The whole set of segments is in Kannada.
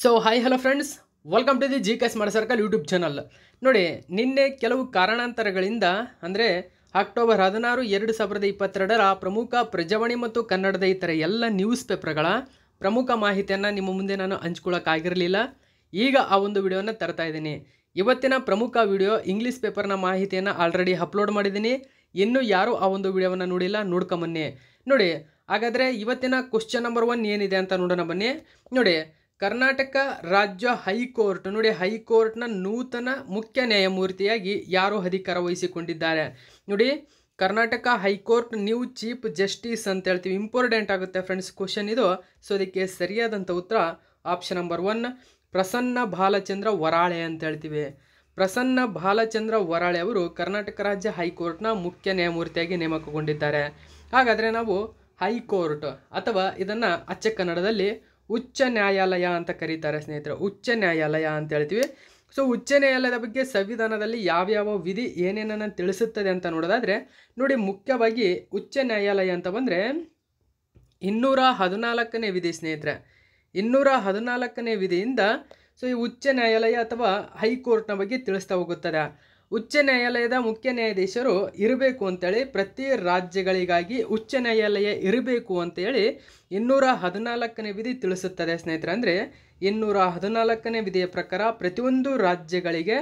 so hi hello friends welcome to the G K ಮಾಡ ಸರ್ಕಲ್ ಯೂಟ್ಯೂಬ್ ಚಾನಲ್ ನೋಡಿ ನಿನ್ನೆ ಕೆಲವು ಕಾರಣಾಂತರಗಳಿಂದ ಅಂದರೆ ಅಕ್ಟೋಬರ್ ಹದಿನಾರು ಎರಡು ಸಾವಿರದ ಇಪ್ಪತ್ತೆರಡರ ಪ್ರಮುಖ ಪ್ರಜಾವಾಣಿ ಮತ್ತು ಕನ್ನಡದ ಇತರ ಎಲ್ಲ ನ್ಯೂಸ್ ಪೇಪರ್ಗಳ ಪ್ರಮುಖ ಮಾಹಿತಿಯನ್ನು ನಿಮ್ಮ ಮುಂದೆ ನಾನು ಹಂಚ್ಕೊಳ್ಳೋಕ್ಕಾಗಿರಲಿಲ್ಲ ಈಗ ಆ ಒಂದು ವಿಡಿಯೋನ ತರ್ತಾ ಇದ್ದೀನಿ ಇವತ್ತಿನ ಪ್ರಮುಖ ವಿಡಿಯೋ ಇಂಗ್ಲೀಷ್ ಪೇಪರ್ನ ಮಾಹಿತಿಯನ್ನು ಆಲ್ರೆಡಿ ಅಪ್ಲೋಡ್ ಮಾಡಿದ್ದೀನಿ ಇನ್ನೂ ಯಾರೂ ಆ ಒಂದು ವಿಡಿಯೋವನ್ನು ನೋಡಿಲ್ಲ ನೋಡ್ಕೊಂಬನ್ನಿ ನೋಡಿ ಹಾಗಾದರೆ ಇವತ್ತಿನ ಕ್ವಶನ್ ನಂಬರ್ ಒನ್ ಏನಿದೆ ಅಂತ ನೋಡೋಣ ಬನ್ನಿ ನೋಡಿ ಕರ್ನಾಟಕ ರಾಜ್ಯ ಹೈಕೋರ್ಟ್ ನೋಡಿ ಹೈಕೋರ್ಟ್ನ ನೂತನ ಮುಖ್ಯ ನ್ಯಾಯಮೂರ್ತಿಯಾಗಿ ಯಾರು ಅಧಿಕಾರ ವಹಿಸಿಕೊಂಡಿದ್ದಾರೆ ನೋಡಿ Karnataka high court new chief justice ಅಂತ ಹೇಳ್ತೀವಿ ಇಂಪಾರ್ಟೆಂಟ್ ಆಗುತ್ತೆ ಫ್ರೆಂಡ್ಸ್ ಕ್ವಶನ್ ಇದು ಸೊ ಅದಕ್ಕೆ ಸರಿಯಾದಂಥ ಉತ್ತರ option number one Prasanna Balachandra Varale ಅಂತ ಹೇಳ್ತೀವಿ ಪ್ರಸನ್ನ ಬಾಲಚಂದ್ರ ವರಾಳೆ ಅವರು ಕರ್ನಾಟಕ ರಾಜ್ಯ ಹೈಕೋರ್ಟ್ನ ಮುಖ್ಯ ನ್ಯಾಯಮೂರ್ತಿಯಾಗಿ ನೇಮಕಗೊಂಡಿದ್ದಾರೆ ಹಾಗಾದರೆ ನಾವು ಹೈಕೋರ್ಟ್ ಅಥವಾ ಇದನ್ನು ಅಚ್ಚ ಕನ್ನಡದಲ್ಲಿ ಉಚ್ಚ ನ್ಯಾಯಾಲಯ ಅಂತ ಕರೀತಾರೆ ಸ್ನೇಹಿತರೆ ಉಚ್ಚ ನ್ಯಾಯಾಲಯ ಅಂತ ಹೇಳ್ತೀವಿ ಸೊ ಉಚ್ಚ ನ್ಯಾಯಾಲಯದ ಬಗ್ಗೆ ಸಂವಿಧಾನದಲ್ಲಿ ಯಾವ್ಯಾವ ವಿಧಿ ಏನೇನನ್ನು ತಿಳಿಸುತ್ತದೆ ಅಂತ ನೋಡೋದಾದರೆ ನೋಡಿ ಮುಖ್ಯವಾಗಿ ಉಚ್ಚ ನ್ಯಾಯಾಲಯ ಅಂತ ಬಂದರೆ ಇನ್ನೂರ ಹದಿನಾಲ್ಕನೇ ವಿಧಿ ಸ್ನೇಹಿತರೆ ಇನ್ನೂರ ಹದಿನಾಲ್ಕನೇ ವಿಧಿಯಿಂದ ಸೊ ಈ ಉಚ್ಚ ನ್ಯಾಯಾಲಯ ಅಥವಾ ಹೈಕೋರ್ಟ್ನ ಬಗ್ಗೆ ತಿಳಿಸ್ತಾ ಹೋಗುತ್ತದೆ ಉಚ್ಚ ನ್ಯಾಯಾಲಯದ ಮುಖ್ಯ ನ್ಯಾಯಾಧೀಶರು ಇರಬೇಕು ಅಂತೇಳಿ ಪ್ರತಿ ರಾಜ್ಯಗಳಿಗಾಗಿ ಉಚ್ಚ ನ್ಯಾಯಾಲಯ ಇರಬೇಕು ಅಂತೇಳಿ ಇನ್ನೂರ ಹದಿನಾಲ್ಕನೇ ವಿಧಿ ತಿಳಿಸುತ್ತದೆ ಸ್ನೇಹಿತರೆ ಅಂದರೆ ಇನ್ನೂರ ಹದಿನಾಲ್ಕನೇ ವಿಧಿಯ ಪ್ರಕಾರ ಪ್ರತಿಯೊಂದು ರಾಜ್ಯಗಳಿಗೆ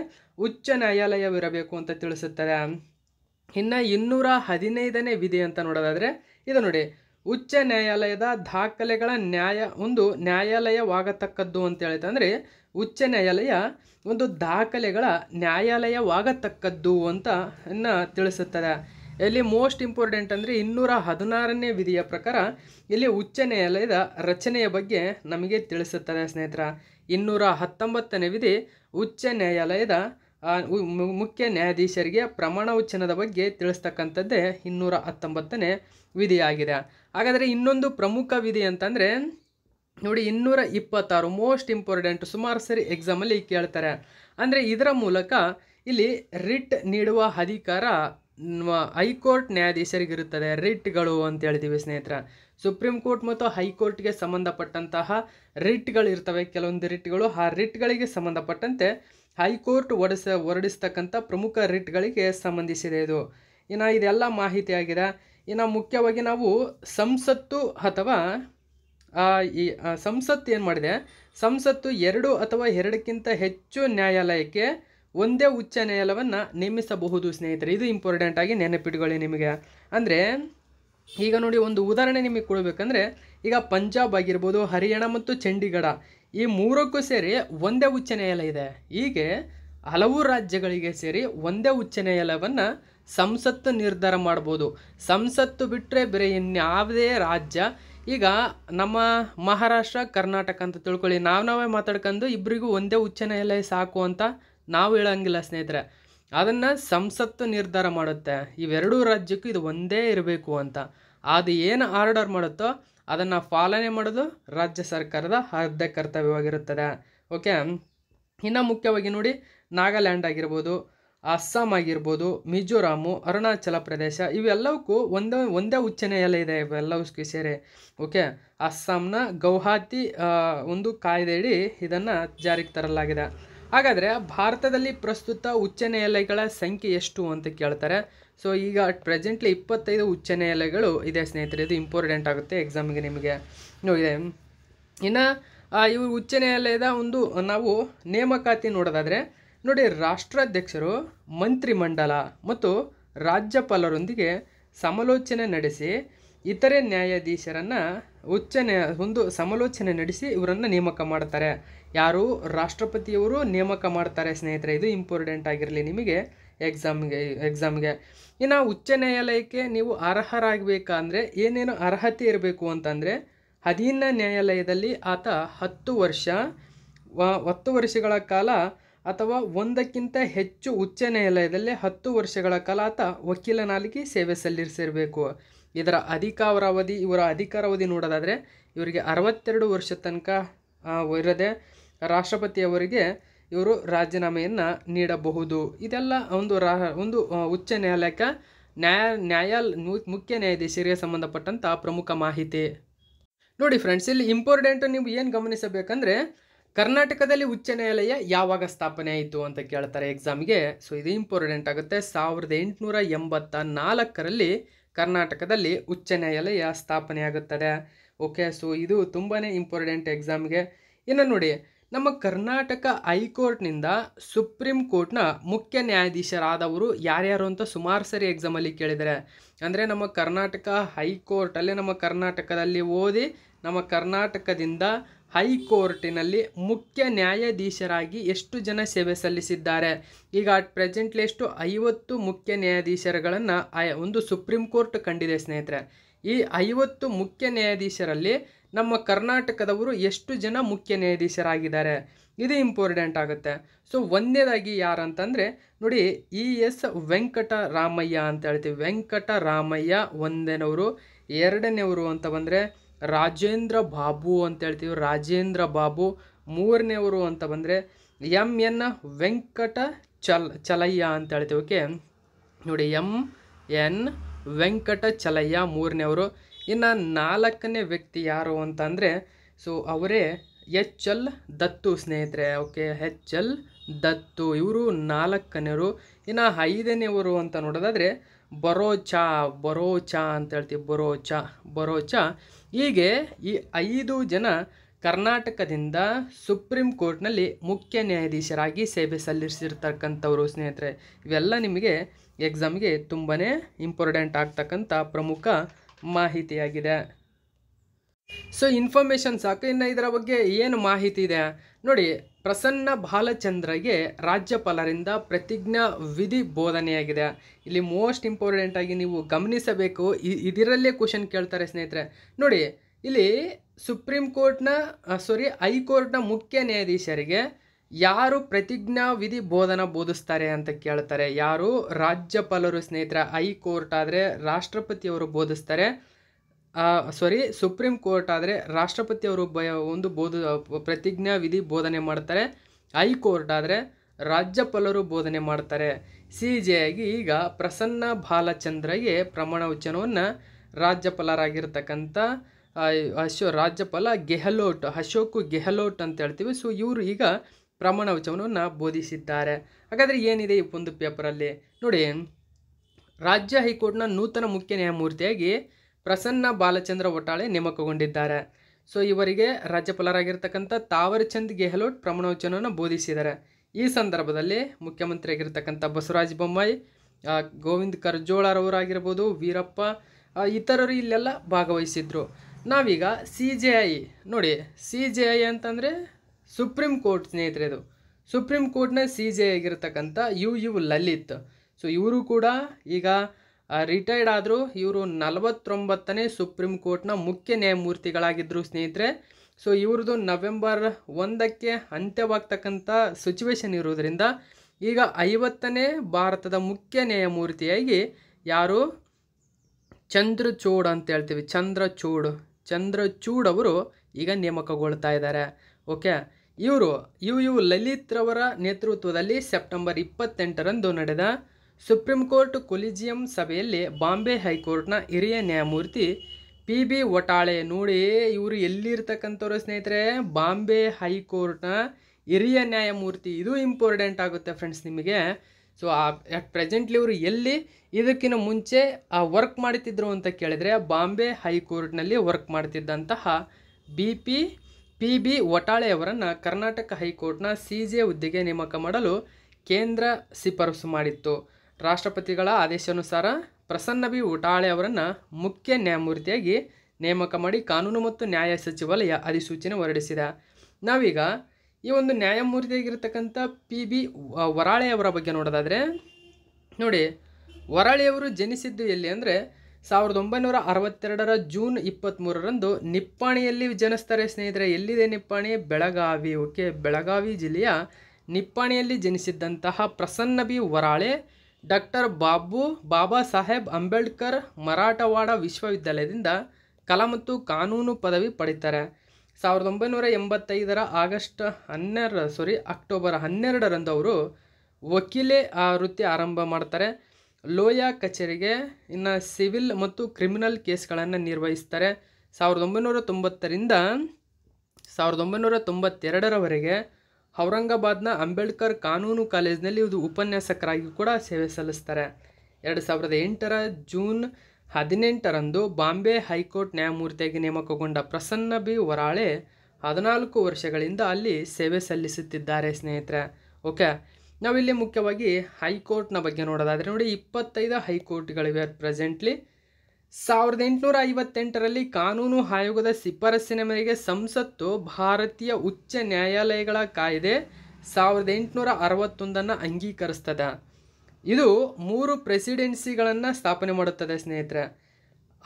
ಉಚ್ಚ ನ್ಯಾಯಾಲಯವಿರಬೇಕು ಅಂತ ತಿಳಿಸುತ್ತದೆ ಇನ್ನು ಇನ್ನೂರ ಹದಿನೈದನೇ ವಿಧಿ ಅಂತ ನೋಡೋದಾದರೆ ಇದು ನೋಡಿ ಉಚ್ಚ ನ್ಯಾಯಾಲಯದ ದಾಖಲೆಗಳ ನ್ಯಾಯ ಒಂದು ನ್ಯಾಯಾಲಯವಾಗತಕ್ಕದ್ದು ಅಂತ ಹೇಳ್ತಂದರೆ ಉಚ್ಚ ನ್ಯಾಯಾಲಯ ಒಂದು ದಾಖಲೆಗಳ ನ್ಯಾಯಾಲಯವಾಗತಕ್ಕದ್ದು ಅಂತ ಅನ್ನ ತಿಳಿಸುತ್ತದೆ ಇಲ್ಲಿ ಮೋಸ್ಟ್ ಇಂಪಾರ್ಟೆಂಟ್ ಅಂದರೆ ಇನ್ನೂರ ಹದಿನಾರನೇ ವಿಧಿಯ ಪ್ರಕಾರ ಇಲ್ಲಿ ಉಚ್ಚ ನ್ಯಾಯಾಲಯದ ರಚನೆಯ ಬಗ್ಗೆ ನಮಗೆ ತಿಳಿಸುತ್ತದೆ ಸ್ನೇಹಿತರ ಇನ್ನೂರ ಹತ್ತೊಂಬತ್ತನೇ ವಿಧಿ ಉಚ್ಚ ನ್ಯಾಯಾಲಯದ ಮುಖ್ಯ ನ್ಯಾಯಾಧೀಶರಿಗೆ ಪ್ರಮಾಣ ವಚನದ ಬಗ್ಗೆ ತಿಳಿಸ್ತಕ್ಕಂಥದ್ದೇ ಇನ್ನೂರ ಹತ್ತೊಂಬತ್ತನೇ ವಿಧಿಯಾಗಿದೆ ಹಾಗಾದರೆ ಇನ್ನೊಂದು ಪ್ರಮುಖ ವಿಧಿ ಅಂತಂದರೆ ನೋಡಿ ಇನ್ನೂರ ಇಪ್ಪತ್ತಾರು ಮೋಸ್ಟ್ ಇಂಪಾರ್ಟೆಂಟ್ ಸುಮಾರು ಸರಿ ಎಕ್ಸಾಮಲ್ಲಿ ಕೇಳ್ತಾರೆ ಅಂದರೆ ಇದರ ಮೂಲಕ ಇಲ್ಲಿ ರಿಟ್ ನೀಡುವ ಅಧಿಕಾರ ಹೈಕೋರ್ಟ್ ನ್ಯಾಯಾಧೀಶರಿಗಿರುತ್ತದೆ ರಿಟ್ಗಳು ಅಂತ ಹೇಳ್ತೀವಿ ಸ್ನೇಹಿತರ ಸುಪ್ರೀಂ ಕೋರ್ಟ್ ಮತ್ತು ಹೈಕೋರ್ಟ್ಗೆ ಸಂಬಂಧಪಟ್ಟಂತಹ ರಿಟ್ಗಳಿರ್ತವೆ ಕೆಲವೊಂದು ರಿಟ್ಗಳು ಆ ರಿಟ್ಗಳಿಗೆ ಸಂಬಂಧಪಟ್ಟಂತೆ ಹೈಕೋರ್ಟ್ ಒಡಿಸ ಹೊರಡಿಸ್ತಕ್ಕಂಥ ಪ್ರಮುಖ ರಿಟ್ಗಳಿಗೆ ಸಂಬಂಧಿಸಿದೆ ಇದು ಇನ್ನು ಇದೆಲ್ಲ ಮಾಹಿತಿ ಆಗಿದೆ ಇನ್ನು ಮುಖ್ಯವಾಗಿ ನಾವು ಸಂಸತ್ತು ಅಥವಾ ಈ ಸಂಸತ್ತು ಏನು ಮಾಡಿದೆ ಸಂಸತ್ತು ಎರಡು ಅಥವಾ ಎರಡಕ್ಕಿಂತ ಹೆಚ್ಚು ನ್ಯಾಯಾಲಯಕ್ಕೆ ಒಂದೇ ಉಚ್ಚ ನ್ಯಾಯಾಲಯವನ್ನು ನೇಮಿಸಬಹುದು ಸ್ನೇಹಿತರೆ ಇದು ಇಂಪಾರ್ಟೆಂಟ್ ಆಗಿ ನೆನಪಿಟ್ಕೊಳ್ಳಿ ನಿಮಗೆ ಅಂದರೆ ಈಗ ನೋಡಿ ಒಂದು ಉದಾಹರಣೆ ನಿಮಗೆ ಕೊಡಬೇಕಂದ್ರೆ ಈಗ ಪಂಜಾಬ್ ಆಗಿರ್ಬೋದು ಹರಿಯಾಣ ಮತ್ತು ಚಂಡೀಗಢ ಈ ಮೂರಕ್ಕೂ ಸೇರಿ ಒಂದೇ ಉಚ್ಚ ನ್ಯಾಯಾಲಯ ಇದೆ ಹೀಗೆ ಹಲವು ರಾಜ್ಯಗಳಿಗೆ ಸೇರಿ ಒಂದೇ ಉಚ್ಚ ನ್ಯಾಯಾಲಯವನ್ನು ಸಂಸತ್ತು ನಿರ್ಧಾರ ಮಾಡ್ಬೋದು ಸಂಸತ್ತು ಬಿಟ್ಟರೆ ಬೇರೆ ಇನ್ಯಾವುದೇ ರಾಜ್ಯ ಈಗ ನಮ್ಮ ಮಹಾರಾಷ್ಟ್ರ ಕರ್ನಾಟಕ ಅಂತ ತಿಳ್ಕೊಳ್ಳಿ ನಾವು ನಾವೇ ಮಾತಾಡ್ಕೊಂಡು ಇಬ್ಬರಿಗೂ ಒಂದೇ ಉಚ್ಚನೆಯಲ್ಲೇ ಸಾಕು ಅಂತ ನಾವು ಹೇಳೋಂಗಿಲ್ಲ ಸ್ನೇಹಿತರೆ ಅದನ್ನು ಸಂಸತ್ತು ನಿರ್ಧಾರ ಮಾಡುತ್ತೆ ಇವೆರಡೂ ರಾಜ್ಯಕ್ಕೂ ಇದು ಒಂದೇ ಇರಬೇಕು ಅಂತ ಅದು ಏನು ಆರ್ಡರ್ ಮಾಡುತ್ತೋ ಅದನ್ನು ಪಾಲನೆ ಮಾಡೋದು ರಾಜ್ಯ ಸರ್ಕಾರದ ಅರ್ಧ ಕರ್ತವ್ಯವಾಗಿರುತ್ತದೆ ಓಕೆ ಇನ್ನು ಮುಖ್ಯವಾಗಿ ನೋಡಿ ನಾಗಾಲ್ಯಾಂಡ್ ಆಗಿರ್ಬೋದು ಅಸ್ಸಾಂ ಆಗಿರ್ಬೋದು ಮಿಜೋರಾಮು ಅರುಣಾಚಲ ಪ್ರದೇಶ ಇವೆಲ್ಲವಕ್ಕೂ ಒಂದೇ ಒಂದೇ ಉಚ್ಚನೆಯಲ್ಲೇ ಇದೆ ಇವೆಲ್ಲವಕ್ಕೂ ಸೇರಿ ಓಕೆ ಅಸ್ಸಾಂನ ಗೌಹಾತಿ ಒಂದು ಕಾಯ್ದೆಯಡಿ ಇದನ್ನು ಜಾರಿಗೆ ತರಲಾಗಿದೆ ಹಾಗಾದರೆ ಭಾರತದಲ್ಲಿ ಪ್ರಸ್ತುತ ಉಚ್ಚ ನ್ಯಾಯಾಲಯಗಳ ಸಂಖ್ಯೆ ಎಷ್ಟು ಅಂತ ಕೇಳ್ತಾರೆ ಸೊ ಈಗ ಅಟ್ ಪ್ರೆಸೆಂಟ್ಲಿ ಇಪ್ಪತ್ತೈದು ಉಚ್ಚ ನ್ಯಾಯಾಲಯಗಳು ಇದೆ ಸ್ನೇಹಿತರೆ ಇದು ಇಂಪಾರ್ಟೆಂಟ್ ಆಗುತ್ತೆ ಎಕ್ಸಾಮಿಗೆ ನಿಮಗೆ ನೋಡಿದೆ ಇನ್ನು ಇವು ಉಚ್ಚ ನ್ಯಾಯಾಲಯದ ಒಂದು ನಾವು ನೇಮಕಾತಿ ನೋಡೋದಾದರೆ ನೋಡಿ ರಾಷ್ಟ್ರಾಧ್ಯಕ್ಷರು ಮಂತ್ರಿಮಂಡಲ ಮತ್ತು ರಾಜ್ಯಪಾಲರೊಂದಿಗೆ ಸಮಾಲೋಚನೆ ನಡೆಸಿ ಇತರೆ ನ್ಯಾಯಾಧೀಶರನ್ನು ಉಚ್ಚ ನ್ಯಾಯ ಒಂದು ಸಮಾಲೋಚನೆ ನಡೆಸಿ ಇವರನ್ನು ನೇಮಕ ಮಾಡ್ತಾರೆ ಯಾರು ರಾಷ್ಟ್ರಪತಿಯವರು ನೇಮಕ ಮಾಡ್ತಾರೆ ಸ್ನೇಹಿತರೆ ಇದು ಇಂಪಾರ್ಟೆಂಟ್ ಆಗಿರಲಿ ನಿಮಗೆ ಎಕ್ಸಾಮ್ಗೆ ಎಕ್ಸಾಮ್ಗೆ ಇನ್ನು ಉಚ್ಚ ನ್ಯಾಯಾಲಯಕ್ಕೆ ನೀವು ಅರ್ಹರಾಗಬೇಕಂದ್ರೆ ಏನೇನು ಅರ್ಹತೆ ಇರಬೇಕು ಅಂತಂದರೆ ಅಧೀನ ನ್ಯಾಯಾಲಯದಲ್ಲಿ ಆತ ಹತ್ತು ವರ್ಷ ಹತ್ತು ವರ್ಷಗಳ ಕಾಲ ಅಥವಾ ಒಂದಕ್ಕಿಂತ ಹೆಚ್ಚು ಉಚ್ಚ ನ್ಯಾಯಾಲಯದಲ್ಲಿ ಹತ್ತು ವರ್ಷಗಳ ಕಲಾತ ವಕೀಲನಾಗಿ ಸೇವೆ ಸಲ್ಲಿಸಿರಬೇಕು ಇದರ ಅಧಿಕಾರಾವಧಿ ಇವರ ಅಧಿಕಾರಾವಧಿ ನೋಡೋದಾದರೆ ಇವರಿಗೆ ಅರವತ್ತೆರಡು ವರ್ಷ ತನಕ ಇರದೆ ರಾಷ್ಟ್ರಪತಿಯವರಿಗೆ ಇವರು ರಾಜೀನಾಮೆಯನ್ನು ನೀಡಬಹುದು ಇದೆಲ್ಲ ಒಂದು ರಾ ಒಂದು ಉಚ್ಚ ನ್ಯಾಯಾಲಯಕ್ಕೆ ನ್ಯಾಯ ನ್ಯಾಯಾಲ ಮುಖ್ಯ ನ್ಯಾಯಾಧೀಶರಿಗೆ ಸಂಬಂಧಪಟ್ಟಂಥ ಪ್ರಮುಖ ಮಾಹಿತಿ ನೋಡಿ ಫ್ರೆಂಡ್ಸ್ ಇಲ್ಲಿ ಇಂಪಾರ್ಟೆಂಟ್ ನೀವು ಏನು ಗಮನಿಸಬೇಕಂದ್ರೆ ಕರ್ನಾಟಕದಲ್ಲಿ ಉಚ್ಚ ನ್ಯಾಯಾಲಯ ಯಾವಾಗ ಸ್ಥಾಪನೆ ಆಯಿತು ಅಂತ ಕೇಳ್ತಾರೆ ಎಕ್ಸಾಮ್ಗೆ ಸೊ ಇದು ಇಂಪಾರ್ಟೆಂಟ್ ಆಗುತ್ತೆ ಸಾವಿರದ ಎಂಟುನೂರ ಎಂಬತ್ತ ನಾಲ್ಕರಲ್ಲಿ ಕರ್ನಾಟಕದಲ್ಲಿ ಉಚ್ಚ ನ್ಯಾಯಾಲಯ ಸ್ಥಾಪನೆ ಆಗುತ್ತದೆ ಓಕೆ ಸೊ ಇದು ತುಂಬಾ ಇಂಪಾರ್ಟೆಂಟ್ ಎಕ್ಸಾಮ್ಗೆ ಇನ್ನು ನೋಡಿ ನಮ್ಮ ಕರ್ನಾಟಕ ಹೈಕೋರ್ಟ್ನಿಂದ ಸುಪ್ರೀಂ ಕೋರ್ಟ್ನ ಮುಖ್ಯ ನ್ಯಾಯಾಧೀಶರಾದವರು ಯಾರ್ಯಾರು ಅಂತ ಸುಮಾರು ಸರಿ ಎಕ್ಸಾಮಲ್ಲಿ ಕೇಳಿದರೆ ಅಂದರೆ ನಮ್ಮ ಕರ್ನಾಟಕ ಹೈಕೋರ್ಟಲ್ಲಿ ನಮ್ಮ ಕರ್ನಾಟಕದಲ್ಲಿ ಓದಿ ನಮ್ಮ ಕರ್ನಾಟಕದಿಂದ ಹೈಕೋರ್ಟಿನಲ್ಲಿ ಮುಖ್ಯ ನ್ಯಾಯಾಧೀಶರಾಗಿ ಎಷ್ಟು ಜನ ಸೇವೆ ಸಲ್ಲಿಸಿದ್ದಾರೆ ಈಗ ಅಟ್ ಪ್ರೆಸೆಂಟ್ಲಿ ಎಷ್ಟು ಐವತ್ತು ಮುಖ್ಯ ನ್ಯಾಯಾಧೀಶರುಗಳನ್ನು ಒಂದು ಸುಪ್ರೀಂ ಕೋರ್ಟ್ ಕಂಡಿದೆ ಸ್ನೇಹಿತರೆ ಈ ಐವತ್ತು ಮುಖ್ಯ ನ್ಯಾಯಾಧೀಶರಲ್ಲಿ ನಮ್ಮ ಕರ್ನಾಟಕದವರು ಎಷ್ಟು ಜನ ಮುಖ್ಯ ನ್ಯಾಯಾಧೀಶರಾಗಿದ್ದಾರೆ ಇದು ಇಂಪಾರ್ಟೆಂಟ್ ಆಗುತ್ತೆ ಸೊ ಒಂದೇದಾಗಿ ಯಾರಂತಂದರೆ ನೋಡಿ ಇ e ಎಸ್ ವೆಂಕಟರಾಮಯ್ಯ ಅಂತ ಹೇಳ್ತೀವಿ ವೆಂಕಟರಾಮಯ್ಯ ಒಂದನೇವರು ಎರಡನೇವರು ಅಂತ ಬಂದರೆ ರಾಜೇಂದ್ರ ಬಾಬು ಅಂತ ಹೇಳ್ತೀವಿ ರಾಜೇಂದ್ರ ಬಾಬು ಮೂರನೇವರು ಅಂತ ಬಂದರೆ ಎಂ ಎನ್ ವೆಂಕಟ ಚಲ್ ಚಲಯ್ಯ ಅಂತ ಹೇಳ್ತೀವಿ ಓಕೆ ನೋಡಿ ಎಂ ಎನ್ ವೆಂಕಟ ಚಲಯ್ಯ ಮೂರನೇವರು ಇನ್ನು ನಾಲ್ಕನೇ ವ್ಯಕ್ತಿ ಯಾರು ಅಂತ ಅಂದರೆ ಸೊ ಅವರೇ ಎಚ್ ಎಲ್ ದತ್ತು ಸ್ನೇಹಿತರೆ ಓಕೆ ಎಚ್ ಎಲ್ ದತ್ತು ಇವರು ನಾಲ್ಕನೇವರು ಇನ್ನು ಐದನೇವರು ಅಂತ ನೋಡೋದಾದರೆ ಬರೋಚ ಬರೋಚ ಅಂತ ಹೇಳ್ತೀವಿ ಬರೋಚ ಬರೋಚ ಹೀಗೆ ಈ ಐದು ಜನ ಕರ್ನಾಟಕದಿಂದ ಸುಪ್ರೀಂ ಕೋರ್ಟ್ನಲ್ಲಿ ಮುಖ್ಯ ನ್ಯಾಯಾಧೀಶರಾಗಿ ಸೇವೆ ಸಲ್ಲಿಸಿರ್ತಕ್ಕಂಥವರು ಸ್ನೇಹಿತರೆ ಇವೆಲ್ಲ ನಿಮಗೆ ಎಕ್ಸಾಮ್ಗೆ ತುಂಬಾ ಇಂಪಾರ್ಟೆಂಟ್ ಆಗ್ತಕ್ಕಂಥ ಪ್ರಮುಖ ಮಾಹಿತಿಯಾಗಿದೆ ಸೊ ಇನ್ಫಾರ್ಮೇಶನ್ ಸಾಕು ಇನ್ನು ಇದರ ಬಗ್ಗೆ ಏನು ಮಾಹಿತಿ ಇದೆ ನೋಡಿ ಪ್ರಸನ್ನ ಬಾಲಚಂದ್ರಗೆ ರಾಜ್ಯಪಾಲರಿಂದ ಪ್ರತಿಜ್ಞಾ ವಿಧಿ ಬೋಧನೆಯಾಗಿದೆ ಇಲ್ಲಿ ಮೋಸ್ಟ್ ಇಂಪಾರ್ಟೆಂಟ್ ಆಗಿ ನೀವು ಗಮನಿಸಬೇಕು ಇದರಲ್ಲೇ ಕ್ವಶನ್ ಕೇಳ್ತಾರೆ ಸ್ನೇಹಿತರೆ ನೋಡಿ ಇಲ್ಲಿ ಸುಪ್ರೀಂ ಕೋರ್ಟ್ನ ಸಾರಿ ಹೈಕೋರ್ಟ್ನ ಮುಖ್ಯ ನ್ಯಾಯಾಧೀಶರಿಗೆ ಯಾರು ಪ್ರತಿಜ್ಞಾ ವಿಧಿ ಬೋಧನ ಬೋಧಿಸ್ತಾರೆ ಅಂತ ಕೇಳ್ತಾರೆ ಯಾರು ರಾಜ್ಯಪಾಲರು ಸ್ನೇಹಿತರ ಹೈಕೋರ್ಟ್ ಆದರೆ ರಾಷ್ಟ್ರಪತಿಯವರು ಬೋಧಿಸ್ತಾರೆ ಸಾರಿ ಸುಪ್ರೀಂ ಕೋರ್ಟ್ ಆದರೆ ರಾಷ್ಟ್ರಪತಿ ಅವರು ಬಯ ಒಂದು ಬೋಧ ಪ್ರತಿಜ್ಞಾ ವಿಧಿ ಬೋಧನೆ ಮಾಡ್ತಾರೆ ಹೈಕೋರ್ಟ್ ಆದರೆ ರಾಜ್ಯಪಾಲರು ಬೋಧನೆ ಮಾಡ್ತಾರೆ ಸಿ ಜೆ ಆಗಿ ಈಗ ಪ್ರಸನ್ನ ಬಾಲಚಂದ್ರಗೆ ಪ್ರಮಾಣ ವಚನವನ್ನು ರಾಜ್ಯಪಾಲರಾಗಿರ್ತಕ್ಕಂಥ ಅಶೋ ರಾಜ್ಯಪಾಲ ಗೆಹ್ಲೋಟ್ ಅಶೋಕ್ ಗೆಹ್ಲೋಟ್ ಅಂತ ಹೇಳ್ತೀವಿ ಸೊ ಇವರು ಈಗ ಪ್ರಮಾಣ ವಚನವನ್ನು ಬೋಧಿಸಿದ್ದಾರೆ ಹಾಗಾದರೆ ಏನಿದೆ ಈ ಒಂದು ಪೇಪರಲ್ಲಿ ನೋಡಿ ರಾಜ್ಯ ಹೈಕೋರ್ಟ್ನ ನೂತನ ಮುಖ್ಯ ನ್ಯಾಯಮೂರ್ತಿಯಾಗಿ ಪ್ರಸನ್ನ ಬಾಲಚಂದ್ರ ಒಟ್ಟಾಳೆ ನೇಮಕಗೊಂಡಿದ್ದಾರೆ ಸೊ ಇವರಿಗೆ ರಾಜ್ಯಪಾಲರಾಗಿರ್ತಕ್ಕಂಥ ತಾವರ್ಚಂದ್ ಗೆಹ್ಲೋಟ್ ಪ್ರಮಾಣವಚನವನ್ನು ಬೋಧಿಸಿದ್ದಾರೆ ಈ ಸಂದರ್ಭದಲ್ಲಿ ಮುಖ್ಯಮಂತ್ರಿಯಾಗಿರ್ತಕ್ಕಂಥ ಬಸವರಾಜ ಬೊಮ್ಮಾಯಿ ಗೋವಿಂದ್ ಕರ್ಜೋಳರವರಾಗಿರ್ಬೋದು ವೀರಪ್ಪ ಇತರರು ಇಲ್ಲೆಲ್ಲ ಭಾಗವಹಿಸಿದ್ರು ನಾವೀಗ ಸಿ ಜೆ ಐ ನೋಡಿ ಸಿ ಜೆ ಐ ಅಂತಂದರೆ ಸುಪ್ರೀಂ ಕೋರ್ಟ್ ಸ್ನೇಹಿತರೆ ಇದು ಸುಪ್ರೀಂ ಕೋರ್ಟ್ನ ಸಿ ಜೆ ಐ ಆಗಿರ್ತಕ್ಕಂಥ ಯು ಯು ಲಲಿತ್ ಸೊ ಇವರು ಕೂಡ ಈಗ ರಿಟೈರ್ಡ್ ಆದರೂ ಇವರು ನಲವತ್ತೊಂಬತ್ತನೇ ಸುಪ್ರೀಂ ಕೋರ್ಟ್ನ ಮುಖ್ಯ ನ್ಯಾಯಮೂರ್ತಿಗಳಾಗಿದ್ದರು ಸ್ನೇಹಿತರೆ ಸೊ ಇವ್ರದ್ದು ನವೆಂಬರ್ ಒಂದಕ್ಕೆ ಅಂತ್ಯವಾಗ್ತಕ್ಕಂಥ ಸಿಚುವೇಶನ್ ಇರೋದ್ರಿಂದ ಈಗ ಐವತ್ತನೇ ಭಾರತದ ಮುಖ್ಯ ನ್ಯಾಯಮೂರ್ತಿಯಾಗಿ ಯಾರು ಚಂದ್ರಚೂಡ್ ಅಂತ ಹೇಳ್ತೀವಿ ಚಂದ್ರಚೂಡ್ ಚಂದ್ರಚೂಡ್ ಅವರು ಈಗ ನೇಮಕಗೊಳ್ತಾ ಇದ್ದಾರೆ ಓಕೆ ಇವರು ಯು ಯು ಲಲಿತ್ ರವರ ನೇತೃತ್ವದಲ್ಲಿ ಸೆಪ್ಟೆಂಬರ್ ಇಪ್ಪತ್ತೆಂಟರಂದು ನಡೆದ ಸುಪ್ರೀಂ ಕೋರ್ಟ್ ಕೊಲಿಜಿಯಂ ಸಭೆಯಲ್ಲಿ ಬಾಂಬೆ ಹೈಕೋರ್ಟ್ನ ಹಿರಿಯ ನ್ಯಾಯಮೂರ್ತಿ ಪಿ ಬಿ ಒಟಾಳೆ ನೋಡಿ ಇವರು ಎಲ್ಲಿರ್ತಕ್ಕಂಥವ್ರು ಸ್ನೇಹಿತರೆ ಬಾಂಬೆ ಹೈಕೋರ್ಟ್ನ ಹಿರಿಯ ನ್ಯಾಯಮೂರ್ತಿ ಇದು ಇಂಪಾರ್ಟೆಂಟ್ ಆಗುತ್ತೆ ಫ್ರೆಂಡ್ಸ್ ನಿಮಗೆ ಸೊ ಅಟ್ ಪ್ರೆಸೆಂಟ್ಲಿ ಇವರು ಎಲ್ಲಿ ಇದಕ್ಕಿಂತ ಮುಂಚೆ ಆ ವರ್ಕ್ ಮಾಡುತ್ತಿದ್ದರು ಅಂತ ಕೇಳಿದರೆ ಬಾಂಬೆ ಹೈಕೋರ್ಟ್ನಲ್ಲಿ ವರ್ಕ್ ಮಾಡ್ತಿದ್ದಂತಹ ಬಿ ಪಿ ಪಿ ಬಿ ಅವರನ್ನು ಕರ್ನಾಟಕ ಹೈಕೋರ್ಟ್ನ ಸಿ ಜೆ ಹುದ್ದೆಗೆ ನೇಮಕ ಮಾಡಲು ಕೇಂದ್ರ ಶಿಫಾರಸು ಮಾಡಿತ್ತು ರಾಷ್ಟ್ರಪತಿಗಳ ಆದೇಶಾನುಸಾರ ಪ್ರಸನ್ನ ಬಿ ಉಟಾಳೆ ಅವರನ್ನು ಮುಖ್ಯ ನ್ಯಾಯಮೂರ್ತಿಯಾಗಿ ನೇಮಕ ಮಾಡಿ ಕಾನೂನು ಮತ್ತು ನ್ಯಾಯ ಸಚಿವಾಲಯ ಅಧಿಸೂಚನೆ ಹೊರಡಿಸಿದೆ ನಾವೀಗ ಈ ಒಂದು ನ್ಯಾಯಮೂರ್ತಿಯಾಗಿರ್ತಕ್ಕಂಥ ಪಿ ಬಿ ವರಾಳೆ ಅವರ ಬಗ್ಗೆ ನೋಡೋದಾದರೆ ನೋಡಿ ವರಾಳೆಯವರು ಜನಿಸಿದ್ದು ಎಲ್ಲಿ ಅಂದರೆ ಸಾವಿರದ ಒಂಬೈನೂರ ಅರವತ್ತೆರಡರ ಜೂನ್ ಇಪ್ಪತ್ತ್ಮೂರರಂದು ನಿಪ್ಪಾಣಿಯಲ್ಲಿ ಜನಿಸ್ತಾರೆ ಸ್ನೇಹಿತರೆ ಎಲ್ಲಿದೆ ನಿಪ್ಪಾಣಿ ಬೆಳಗಾವಿ ಓಕೆ ಬೆಳಗಾವಿ ಜಿಲ್ಲೆಯ ನಿಪ್ಪಾಣಿಯಲ್ಲಿ ಜನಿಸಿದ್ದಂತಹ ಪ್ರಸನ್ನ ಬಿ ವರಾಳೆ ಡಾಕ್ಟರ್ ಬಾಬು ಬಾಬಾ ಸಾಹೇಬ್ ಅಂಬೇಡ್ಕರ್ ಮರಾಠವಾಡ ವಿಶ್ವವಿದ್ಯಾಲಯದಿಂದ ಕಲಾ ಮತ್ತು ಕಾನೂನು ಪದವಿ ಪಡಿತಾರೆ ಸಾವಿರದ ಒಂಬೈನೂರ ಎಂಬತ್ತೈದರ ಆಗಸ್ಟ್ ಹನ್ನೆರಡು ಸಾರಿ ಅಕ್ಟೋಬರ್ ಹನ್ನೆರಡರಂದು ಅವರು ವಕೀಲೆ ವೃತ್ತಿ ಆರಂಭ ಮಾಡ್ತಾರೆ ಲೋಯಾ ಕಚೇರಿಗೆ ಇನ್ನು ಸಿವಿಲ್ ಮತ್ತು ಕ್ರಿಮಿನಲ್ ಕೇಸ್ಗಳನ್ನು ನಿರ್ವಹಿಸ್ತಾರೆ ಸಾವಿರದ ಒಂಬೈನೂರ ತೊಂಬತ್ತರಿಂದ ಸಾವಿರದ ಒಂಬೈನೂರ ತೊಂಬತ್ತೆರಡರವರೆಗೆ ಔರಂಗಾಬಾದ್ನ ಅಂಬೇಡ್ಕರ್ ಕಾನೂನು ಕಾಲೇಜಿನಲ್ಲಿ ಇದು ಉಪನ್ಯಾಸಕರಾಗಿ ಕೂಡ ಸೇವೆ ಸಲ್ಲಿಸ್ತಾರೆ ಎರಡು ಸಾವಿರದ ಎಂಟರ ಜೂನ್ ಹದಿನೆಂಟರಂದು ಬಾಂಬೆ ಹೈಕೋರ್ಟ್ ನ್ಯಾಯಮೂರ್ತಿಯಾಗಿ ನೇಮಕಗೊಂಡ ಪ್ರಸನ್ನ ಬಿ ವರಾಳೆ ಹದಿನಾಲ್ಕು ವರ್ಷಗಳಿಂದ ಅಲ್ಲಿ ಸೇವೆ ಸಲ್ಲಿಸುತ್ತಿದ್ದಾರೆ ಸ್ನೇಹಿತರೆ ಓಕೆ ನಾವಿಲ್ಲಿ ಮುಖ್ಯವಾಗಿ ಹೈಕೋರ್ಟ್ನ ಬಗ್ಗೆ ನೋಡೋದಾದರೆ ನೋಡಿ ಇಪ್ಪತ್ತೈದು ಹೈಕೋರ್ಟ್ಗಳಿವೆ ಪ್ರೆಸೆಂಟ್ಲಿ ಸಾವಿರದ ಎಂಟುನೂರ ಐವತ್ತೆಂಟರಲ್ಲಿ ಕಾನೂನು ಆಯೋಗದ ಶಿಫಾರಸ್ಸಿನ ಮೇರೆಗೆ ಸಂಸತ್ತು ಭಾರತೀಯ ಉಚ್ಚ ನ್ಯಾಯಾಲಯಗಳ ಕಾಯ್ದೆ ಸಾವಿರದ ಎಂಟುನೂರ ಅರವತ್ತೊಂದನ್ನು ಅಂಗೀಕರಿಸ್ತದೆ ಇದು ಮೂರು ಪ್ರೆಸಿಡೆನ್ಸಿಗಳನ್ನು ಸ್ಥಾಪನೆ ಮಾಡುತ್ತದೆ ಸ್ನೇಹಿತರೆ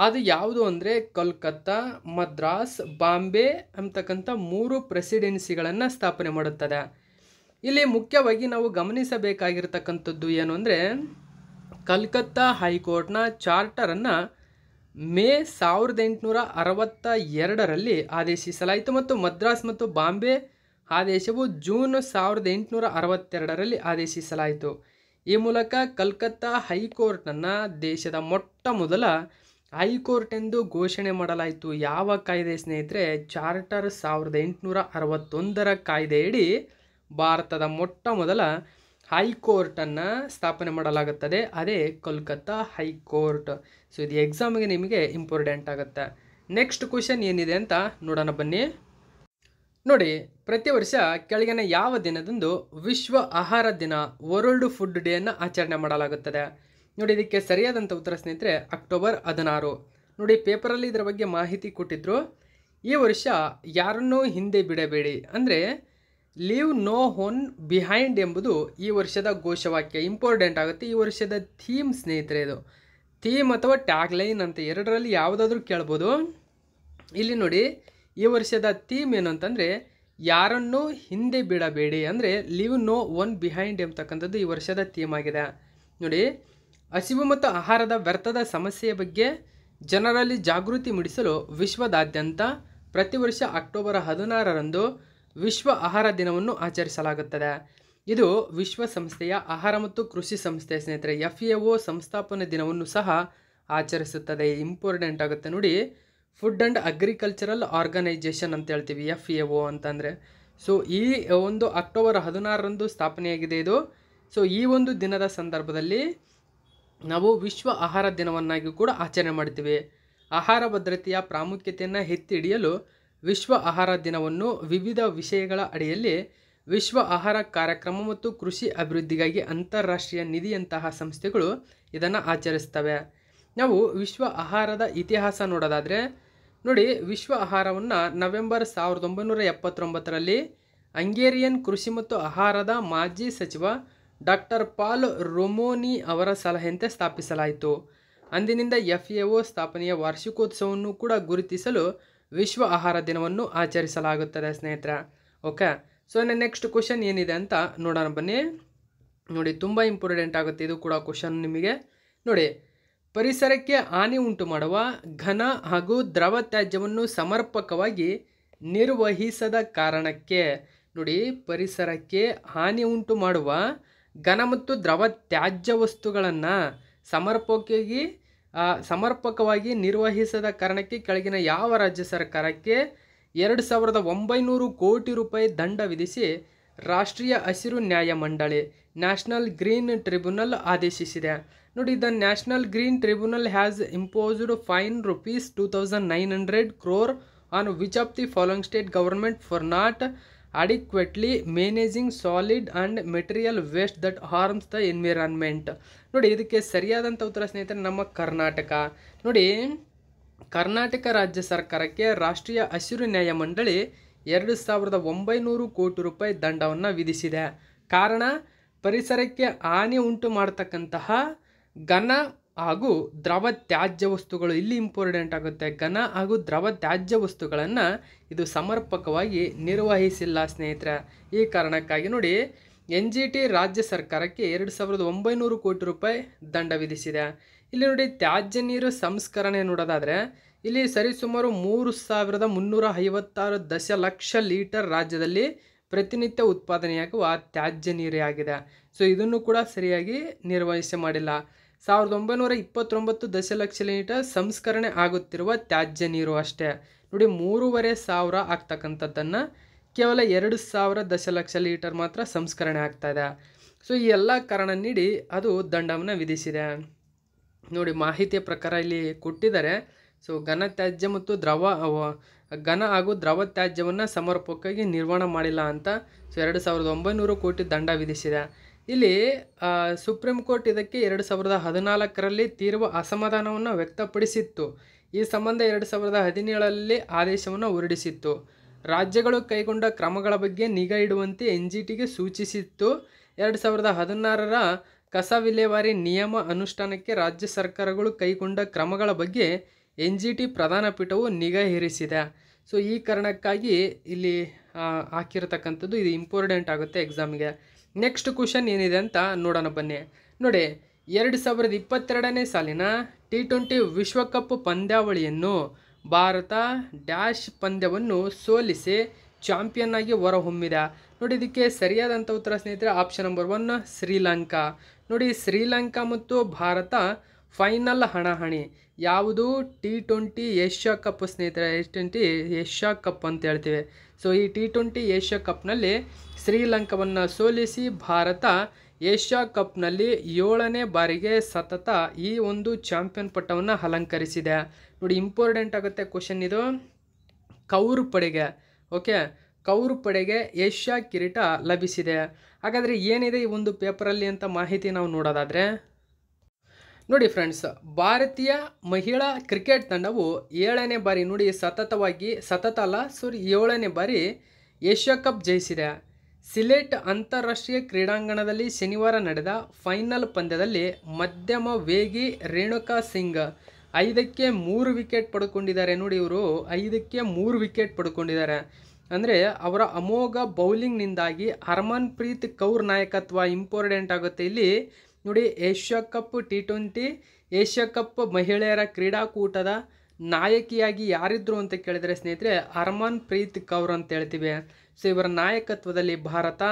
ಅದು ಯಾವುದು ಅಂದರೆ ಕೋಲ್ಕತ್ತಾ ಮದ್ರಾಸ್ ಬಾಂಬೆ ಅಂತಕ್ಕಂಥ ಮೂರು ಪ್ರೆಸಿಡೆನ್ಸಿಗಳನ್ನು ಸ್ಥಾಪನೆ ಮಾಡುತ್ತದೆ ಇಲ್ಲಿ ಮುಖ್ಯವಾಗಿ ನಾವು ಗಮನಿಸಬೇಕಾಗಿರ್ತಕ್ಕಂಥದ್ದು ಏನು ಅಂದರೆ ಕಲ್ಕತ್ತಾ ಹೈಕೋರ್ಟ್ನ ಚಾರ್ಟರನ್ನು ಮೇ ಸಾವಿರದ ಎಂಟುನೂರ ಅರವತ್ತ ಎರಡರಲ್ಲಿ ಆದೇಶಿಸಲಾಯಿತು ಮತ್ತು ಮದ್ರಾಸ್ ಮತ್ತು ಬಾಂಬೆ ಆದೇಶವು ಜೂನ್ ಸಾವಿರದ ಎಂಟುನೂರ ಅರವತ್ತೆರಡರಲ್ಲಿ ಆದೇಶಿಸಲಾಯಿತು ಈ ಮೂಲಕ ಕಲ್ಕತ್ತಾ ಹೈಕೋರ್ಟನ್ನು ದೇಶದ ಮೊಟ್ಟ ಮೊದಲ ಹೈಕೋರ್ಟ್ ಎಂದು ಘೋಷಣೆ ಮಾಡಲಾಯಿತು ಯಾವ ಕಾಯ್ದೆ ಸ್ನೇಹಿತರೆ ಚಾರ್ಟರ್ ಸಾವಿರದ ಎಂಟುನೂರ ಅರವತ್ತೊಂದರ ಕಾಯ್ದೆಯಡಿ ಭಾರತದ ಮೊಟ್ಟ ಮೊದಲ ಹೈಕೋರ್ಟನ್ನು ಸ್ಥಾಪನೆ ಮಾಡಲಾಗುತ್ತದೆ ಅದೇ ಕೋಲ್ಕತ್ತಾ ಹೈಕೋರ್ಟ್ ಸೊ ಇದು ಎಕ್ಸಾಮ್ಗೆ ನಿಮಗೆ ಇಂಪಾರ್ಟೆಂಟ್ ಆಗುತ್ತೆ ನೆಕ್ಸ್ಟ್ ಕ್ವಶನ್ ಏನಿದೆ ಅಂತ ನೋಡೋಣ ಬನ್ನಿ ನೋಡಿ ಪ್ರತಿ ವರ್ಷ ಕೆಳಗಿನ ಯಾವ ದಿನದಂದು ವಿಶ್ವ ಆಹಾರ ದಿನ ವರ್ಲ್ಡ್ ಫುಡ್ ಡೇಯನ್ನು ಆಚರಣೆ ಮಾಡಲಾಗುತ್ತದೆ ನೋಡಿ ಇದಕ್ಕೆ ಸರಿಯಾದಂಥ ಉತ್ತರ ಸ್ನೇಹಿತರೆ ಅಕ್ಟೋಬರ್ ಹದಿನಾರು ನೋಡಿ ಪೇಪರಲ್ಲಿ ಇದರ ಬಗ್ಗೆ ಮಾಹಿತಿ ಕೊಟ್ಟಿದ್ದರು ಈ ವರ್ಷ ಯಾರನ್ನೂ ಹಿಂದೆ ಬಿಡಬೇಡಿ ಅಂದರೆ ಲೀವ್ ನೋ ಹೋನ್ ಬಿಹೈಂಡ್ ಎಂಬುದು ಈ ವರ್ಷದ ಘೋಷವಾಕ್ಯ ಇಂಪಾರ್ಟೆಂಟ್ ಆಗುತ್ತೆ ಈ ವರ್ಷದ ಥೀಮ್ ಸ್ನೇಹಿತರೆ ಇದು ಥೀಮ್ ಅಥವಾ ಟ್ಯಾಗ್ಲೈನ್ ಅಂತ ಎರಡರಲ್ಲಿ ಯಾವುದಾದ್ರೂ ಕೇಳ್ಬೋದು ಇಲ್ಲಿ ನೋಡಿ ಈ ವರ್ಷದ ಥೀಮ್ ಏನು ಅಂತಂದರೆ ಯಾರನ್ನೂ ಹಿಂದೆ ಬಿಡಬೇಡಿ ಅಂದರೆ ಲಿವ್ ನೋ ಒನ್ ಬಿಹೈಂಡ್ ಎಂಬತಕ್ಕಂಥದ್ದು ಈ ವರ್ಷದ ಥೀಮ್ ಆಗಿದೆ ನೋಡಿ ಹಸಿವು ಮತ್ತು ಆಹಾರದ ವ್ಯರ್ಥದ ಸಮಸ್ಯೆಯ ಬಗ್ಗೆ ಜನರಲ್ಲಿ ಜಾಗೃತಿ ಮೂಡಿಸಲು ವಿಶ್ವದಾದ್ಯಂತ ಪ್ರತಿ ವರ್ಷ ಅಕ್ಟೋಬರ್ ಹದಿನಾರರಂದು ವಿಶ್ವ ಆಹಾರ ದಿನವನ್ನು ಆಚರಿಸಲಾಗುತ್ತದೆ ಇದು ವಿಶ್ವಸಂಸ್ಥೆಯ ಆಹಾರ ಮತ್ತು ಕೃಷಿ ಸಂಸ್ಥೆ ಸ್ನೇಹಿತರೆ ಎಫ್ ಎ ಒ ಸಂಸ್ಥಾಪನೆ ದಿನವನ್ನು ಸಹ ಆಚರಿಸುತ್ತದೆ ಇಂಪಾರ್ಟೆಂಟ್ ಆಗುತ್ತೆ ನೋಡಿ ಫುಡ್ ಆ್ಯಂಡ್ ಅಗ್ರಿಕಲ್ಚರಲ್ ಆರ್ಗನೈಜೇಷನ್ ಅಂತ ಹೇಳ್ತೀವಿ ಎಫ್ ಎ ಒ ಅಂತಂದರೆ ಸೊ ಈ ಒಂದು ಅಕ್ಟೋಬರ್ ಹದಿನಾರರಂದು ಸ್ಥಾಪನೆಯಾಗಿದೆ ಇದು ಸೊ ಈ ಒಂದು ದಿನದ ಸಂದರ್ಭದಲ್ಲಿ ನಾವು ವಿಶ್ವ ಆಹಾರ ದಿನವನ್ನಾಗಿ ಕೂಡ ಆಚರಣೆ ಮಾಡ್ತೀವಿ ಆಹಾರ ಭದ್ರತೆಯ ಪ್ರಾಮುಖ್ಯತೆಯನ್ನು ಎತ್ತಿ ಹಿಡಿಯಲು ವಿಶ್ವ ಆಹಾರ ದಿನವನ್ನು ವಿವಿಧ ವಿಷಯಗಳ ಅಡಿಯಲ್ಲಿ ವಿಶ್ವ ಆಹಾರ ಕಾರ್ಯಕ್ರಮ ಮತ್ತು ಕೃಷಿ ಅಭಿವೃದ್ಧಿಗಾಗಿ ಅಂತಾರಾಷ್ಟ್ರೀಯ ನಿಧಿಯಂತಹ ಸಂಸ್ಥೆಗಳು ಇದನ್ನು ಆಚರಿಸ್ತವೆ ನಾವು ವಿಶ್ವ ಆಹಾರದ ಇತಿಹಾಸ ನೋಡೋದಾದರೆ ನೋಡಿ ವಿಶ್ವ ಆಹಾರವನ್ನು ನವೆಂಬರ್ ಸಾವಿರದ ಒಂಬೈನೂರ ಎಪ್ಪತ್ತೊಂಬತ್ತರಲ್ಲಿ ಹಂಗೇರಿಯನ್ ಕೃಷಿ ಮತ್ತು ಆಹಾರದ ಮಾಜಿ ಸಚಿವ ಡಾಕ್ಟರ್ ಪಾಲ್ ರೊಮೋನಿ ಅವರ ಸಲಹೆಯಂತೆ ಸ್ಥಾಪಿಸಲಾಯಿತು ಅಂದಿನಿಂದ ಎಫ್ ಎ ಒ ಸ್ಥಾಪನೆಯ ವಾರ್ಷಿಕೋತ್ಸವವನ್ನು ಕೂಡ ಗುರುತಿಸಲು ವಿಶ್ವ ಆಹಾರ ದಿನವನ್ನು ಆಚರಿಸಲಾಗುತ್ತದೆ ಸ್ನೇಹಿತರೆ ಓಕೆ ಸೊ ಇನ್ನು ನೆಕ್ಸ್ಟ್ ಕ್ವಶನ್ ಏನಿದೆ ಅಂತ ನೋಡೋಣ ಬನ್ನಿ ನೋಡಿ ತುಂಬ ಇಂಪಾರ್ಟೆಂಟ್ ಆಗುತ್ತೆ ಇದು ಕೂಡ ಕ್ವಶನ್ ನಿಮಗೆ ನೋಡಿ ಪರಿಸರಕ್ಕೆ ಹಾನಿ ಉಂಟು ಮಾಡುವ ಘನ ಹಾಗೂ ದ್ರವ ತ್ಯಾಜ್ಯವನ್ನು ಸಮರ್ಪಕವಾಗಿ ನಿರ್ವಹಿಸದ ಕಾರಣಕ್ಕೆ ನೋಡಿ ಪರಿಸರಕ್ಕೆ ಹಾನಿ ಉಂಟು ಮಾಡುವ ಘನ ಮತ್ತು ದ್ರವ ತ್ಯಾಜ್ಯ ವಸ್ತುಗಳನ್ನು ಸಮರ್ಪಕವಾಗಿ ಸಮರ್ಪಕವಾಗಿ ನಿರ್ವಹಿಸದ ಕಾರಣಕ್ಕೆ ಕೆಳಗಿನ ಯಾವ ರಾಜ್ಯ ಸರ್ಕಾರಕ್ಕೆ ಎರಡು ಸಾವಿರದ ಒಂಬೈನೂರು ಕೋಟಿ ರೂಪಾಯಿ ದಂಡ ವಿಧಿಸಿ ರಾಷ್ಟ್ರೀಯ ಹಸಿರು ನ್ಯಾಯಮಂಡಳಿ ನ್ಯಾಷನಲ್ ಗ್ರೀನ್ ಟ್ರಿಬ್ಯುನಲ್ ಆದೇಶಿಸಿದೆ ನೋಡಿ the national green tribunal has imposed fine rupees two thousand nine hundred crore on which of the following state government for not adequately managing solid and material waste that harms the environment ನೋಡಿ ಇದಕ್ಕೆ ಸರಿಯಾದಂಥ ಉತ್ತರ ಸ್ನೇಹಿತರೆ ನಮ್ಮ ಕರ್ನಾಟಕ ನೋಡಿ ಕರ್ನಾಟಕ ರಾಜ್ಯ ಸರ್ಕಾರಕ್ಕೆ ರಾಷ್ಟ್ರೀಯ ಹಸಿರು ನ್ಯಾಯ ಮಂಡಳಿ ಎರಡು ಸಾವಿರದ ಒಂಬೈನೂರು ಕೋಟಿ ರೂಪಾಯಿ ದಂಡವನ್ನು ವಿಧಿಸಿದೆ ಕಾರಣ ಪರಿಸರಕ್ಕೆ ಹಾನಿ ಉಂಟು ಮಾಡತಕ್ಕಂತಹ ಘನ ಹಾಗೂ ದ್ರವ ತ್ಯಾಜ್ಯ ವಸ್ತುಗಳು ಇಲ್ಲಿ ಇಂಪಾರ್ಟೆಂಟ್ ಆಗುತ್ತೆ ಘನ ಹಾಗೂ ದ್ರವ ತ್ಯಾಜ್ಯ ವಸ್ತುಗಳನ್ನು ಇದು ಸಮರ್ಪಕವಾಗಿ ನಿರ್ವಹಿಸಿಲ್ಲ ಸ್ನೇಹಿತರೆ ಈ ಕಾರಣಕ್ಕಾಗಿ ನೋಡಿ ಎನ್ ಜಿ ಟಿ ರಾಜ್ಯ ಸರ್ಕಾರಕ್ಕೆ ಎರಡು ಸಾವಿರದ ಒಂಬೈನೂರು ಕೋಟಿ ರೂಪಾಯಿ ದಂಡ ವಿಧಿಸಿದೆ ಇಲ್ಲಿ ನೋಡಿ ತ್ಯಾಜ್ಯ ನೀರು ಸಂಸ್ಕರಣೆ ನೋಡೋದಾದರೆ ಇಲ್ಲಿ ಸರಿಸುಮಾರು ಮೂರು ಸಾವಿರದ ಮುನ್ನೂರ ಐವತ್ತಾರು ದಶಲಕ್ಷ ಲೀಟರ್ ರಾಜ್ಯದಲ್ಲಿ ಪ್ರತಿನಿತ್ಯ ಉತ್ಪಾದನೆಯಾಗುವ ತ್ಯಾಜ್ಯ ನೀರೇ ಆಗಿದೆ ಸೊ ಇದನ್ನು ಕೂಡ ಸರಿಯಾಗಿ ನಿರ್ವಹಿಸಿ ಮಾಡಿಲ್ಲ ಸಾವಿರದ ಒಂಬೈನೂರ ಇಪ್ಪತ್ತೊಂಬತ್ತು ದಶಲಕ್ಷ ಲೀಟರ್ ಸಂಸ್ಕರಣೆ ಆಗುತ್ತಿರುವ ತ್ಯಾಜ್ಯ ನೀರು ಅಷ್ಟೇ ನೋಡಿ ಮೂರುವರೆ ಸಾವಿರ ಆಗ್ತಕ್ಕಂಥದ್ದನ್ನು ಕೇವಲ ಎರಡು ಸಾವಿರ ದಶಲಕ್ಷ ಲೀಟರ್ ಮಾತ್ರ ಸಂಸ್ಕರಣೆ ಆಗ್ತಾ ಇದೆ ಸೊ ಈ ಎಲ್ಲ ಕಾರಣ ನೀಡಿ ಅದು ದಂಡವನ್ನು ವಿಧಿಸಿದೆ ನೋಡಿ ಮಾಹಿತಿಯ ಪ್ರಕಾರ ಇಲ್ಲಿ ಕೊಟ್ಟಿದ್ದಾರೆ ಸೊ ಘನ ತ್ಯಾಜ್ಯ ಮತ್ತು ದ್ರವ ಘನ ಹಾಗೂ ದ್ರವ ತ್ಯಾಜ್ಯವನ್ನು ಸಮರ್ಪಕವಾಗಿ ನಿರ್ವಹಣೆ ಮಾಡಿಲ್ಲ ಅಂತ ಸೊ ಎರಡು ಸಾವಿರದ ಒಂಬೈನೂರು ಕೋಟಿ ದಂಡ ವಿಧಿಸಿದೆ ಇಲ್ಲಿ ಸುಪ್ರೀಂ ಕೋರ್ಟ್ ಇದಕ್ಕೆ ಎರಡು ಸಾವಿರದ ಹದಿನಾಲ್ಕರಲ್ಲಿ ತೀರ್ವ ಅಸಮಾಧಾನವನ್ನು ವ್ಯಕ್ತಪಡಿಸಿತ್ತು ಈ ಸಂಬಂಧ ಎರಡು ಸಾವಿರದ ಹದಿನೇಳರಲ್ಲಿ ಆದೇಶವನ್ನು ಹೊರಡಿಸಿತ್ತು ರಾಜ್ಯಗಳು ಕೈಗೊಂಡ ಕ್ರಮಗಳ ಬಗ್ಗೆ ನಿಗಾ ಇಡುವಂತೆ ಎನ್ ಜಿ ಟಿಗೆ ಸೂಚಿಸಿತ್ತು ಎರಡು ಸಾವಿರದ ಹದಿನಾರರ ಕಸ ವಿಲೇವಾರಿ ನಿಯಮ ಅನುಷ್ಠಾನಕ್ಕೆ ರಾಜ್ಯ ಸರ್ಕಾರಗಳು ಕೈಗೊಂಡ ಕ್ರಮಗಳ ಬಗ್ಗೆ ಎನ್ ಜಿ ಟಿ ಪ್ರಧಾನ ಪೀಠವು ನಿಗಾ ಇರಿಸಿದೆ ಸೊ ಈ ಕಾರಣಕ್ಕಾಗಿ ಇಲ್ಲಿ ಹಾಕಿರತಕ್ಕಂಥದ್ದು ಇದು ಇಂಪಾರ್ಟೆಂಟ್ ಆಗುತ್ತೆ ಎಕ್ಸಾಮ್ಗೆ ನೆಕ್ಸ್ಟ್ ಕ್ವಶನ್ ಏನಿದೆ ಅಂತ ನೋಡೋಣ ಬನ್ನಿ ನೋಡಿ ಎರಡು ಸಾವಿರದ ಇಪ್ಪತ್ತೆರಡನೇ ಸಾಲಿನ ಟಿ ಟ್ವೆಂಟಿ ವಿಶ್ವಕಪ್ ಪಂದ್ಯಾವಳಿಯನ್ನು ಭಾರತ ಡ್ಯಾಶ್ ಪಂದ್ಯವನ್ನು ಸೋಲಿಸಿ ಚಾಂಪಿಯನ್ನಾಗಿ ಹೊರಹೊಮ್ಮಿದೆ ನೋಡಿ ಇದಕ್ಕೆ ಸರಿಯಾದಂಥ ಉತ್ತರ ಸ್ನೇಹಿತರೆ ಆಪ್ಷನ್ ನಂಬರ್ ಒನ್ ಶ್ರೀಲಂಕಾ ನೋಡಿ ಶ್ರೀಲಂಕಾ ಮತ್ತು ಭಾರತ ಫೈನಲ್ ಹಣಾಹಣಿ ಯಾವುದು ಟಿ ಟ್ವೆಂಟಿ ಏಷ್ಯಾ ಕಪ್ ಸ್ನೇಹಿತರೆ ಟ್ವೆಂಟಿ ಏಷ್ಯಾ ಕಪ್ ಅಂತ ಹೇಳ್ತೀವಿ ಸೊ ಈ ಟಿ ಟ್ವೆಂಟಿ ಏಷ್ಯಾ ಕಪ್ನಲ್ಲಿ ಶ್ರೀಲಂಕಾವನ್ನು ಸೋಲಿಸಿ ಭಾರತ ಏಷ್ಯಾ ಕಪ್ನಲ್ಲಿ ಏಳನೇ ಬಾರಿಗೆ ಸತತ ಈ ಒಂದು ಚಾಂಪಿಯನ್ ಪಟ್ಟವನ್ನು ಅಲಂಕರಿಸಿದೆ ನೋಡಿ ಇಂಪಾರ್ಟೆಂಟ್ ಆಗುತ್ತೆ ಕ್ವಶನ್ ಇದು ಕೌರು ಪಡೆಗೆ ಓಕೆ ಕೌರು ಪಡೆಗೆ ಏಷ್ಯಾ ಕಿರೀಟ ಲಭಿಸಿದೆ ಹಾಗಾದರೆ ಏನಿದೆ ಈ ಒಂದು ಪೇಪರಲ್ಲಿ ಅಂತ ಮಾಹಿತಿ ನಾವು ನೋಡೋದಾದರೆ ನೋಡಿ ಫ್ರೆಂಡ್ಸ್ ಭಾರತೀಯ ಮಹಿಳಾ ಕ್ರಿಕೆಟ್ ತಂಡವು ಏಳನೇ ಬಾರಿ ನೋಡಿ ಸತತವಾಗಿ ಸತತ ಅಲ್ಲ ಸಾರಿ ಏಳನೇ ಬಾರಿ ಏಷ್ಯಾ ಕಪ್ ಜಯಿಸಿದೆ ಸಿಲೆಟ್ ಅಂತಾರಾಷ್ಟ್ರೀಯ ಕ್ರೀಡಾಂಗಣದಲ್ಲಿ ಶನಿವಾರ ನಡೆದ ಫೈನಲ್ ಪಂದ್ಯದಲ್ಲಿ ಮಧ್ಯಮ ವೇಗಿ ರೇಣುಕಾ ಸಿಂಗ್ ಐದಕ್ಕೆ ಮೂರು ವಿಕೆಟ್ ಪಡ್ಕೊಂಡಿದ್ದಾರೆ ನೋಡಿ ಇವರು ಐದಕ್ಕೆ ಮೂರು ವಿಕೆಟ್ ಪಡ್ಕೊಂಡಿದ್ದಾರೆ ಅಂದರೆ ಅವರ ಅಮೋಘ ಬೌಲಿಂಗ್ನಿಂದಾಗಿ ಹರ್ಮನ್ ಪ್ರೀತ್ ಕೌರ್ ನಾಯಕತ್ವ ಇಂಪಾರ್ಟೆಂಟ್ ಆಗುತ್ತೆ ಇಲ್ಲಿ ನೋಡಿ Asia cup T twenty Asia cup ಮಹಿಳೆಯರ ಕ್ರೀಡಾಕೂಟದ ನಾಯಕಿಯಾಗಿ ಯಾರಿದ್ರು ಅಂತ ಕೇಳಿದರೆ ಸ್ನೇಹಿತರೆ ಹರ್ಮನ್ ಪ್ರೀತ್ ಕೌರ್ ಅಂತ ಹೇಳ್ತೀವಿ ಸೊ ಇವರ ನಾಯಕತ್ವದಲ್ಲಿ ಭಾರತ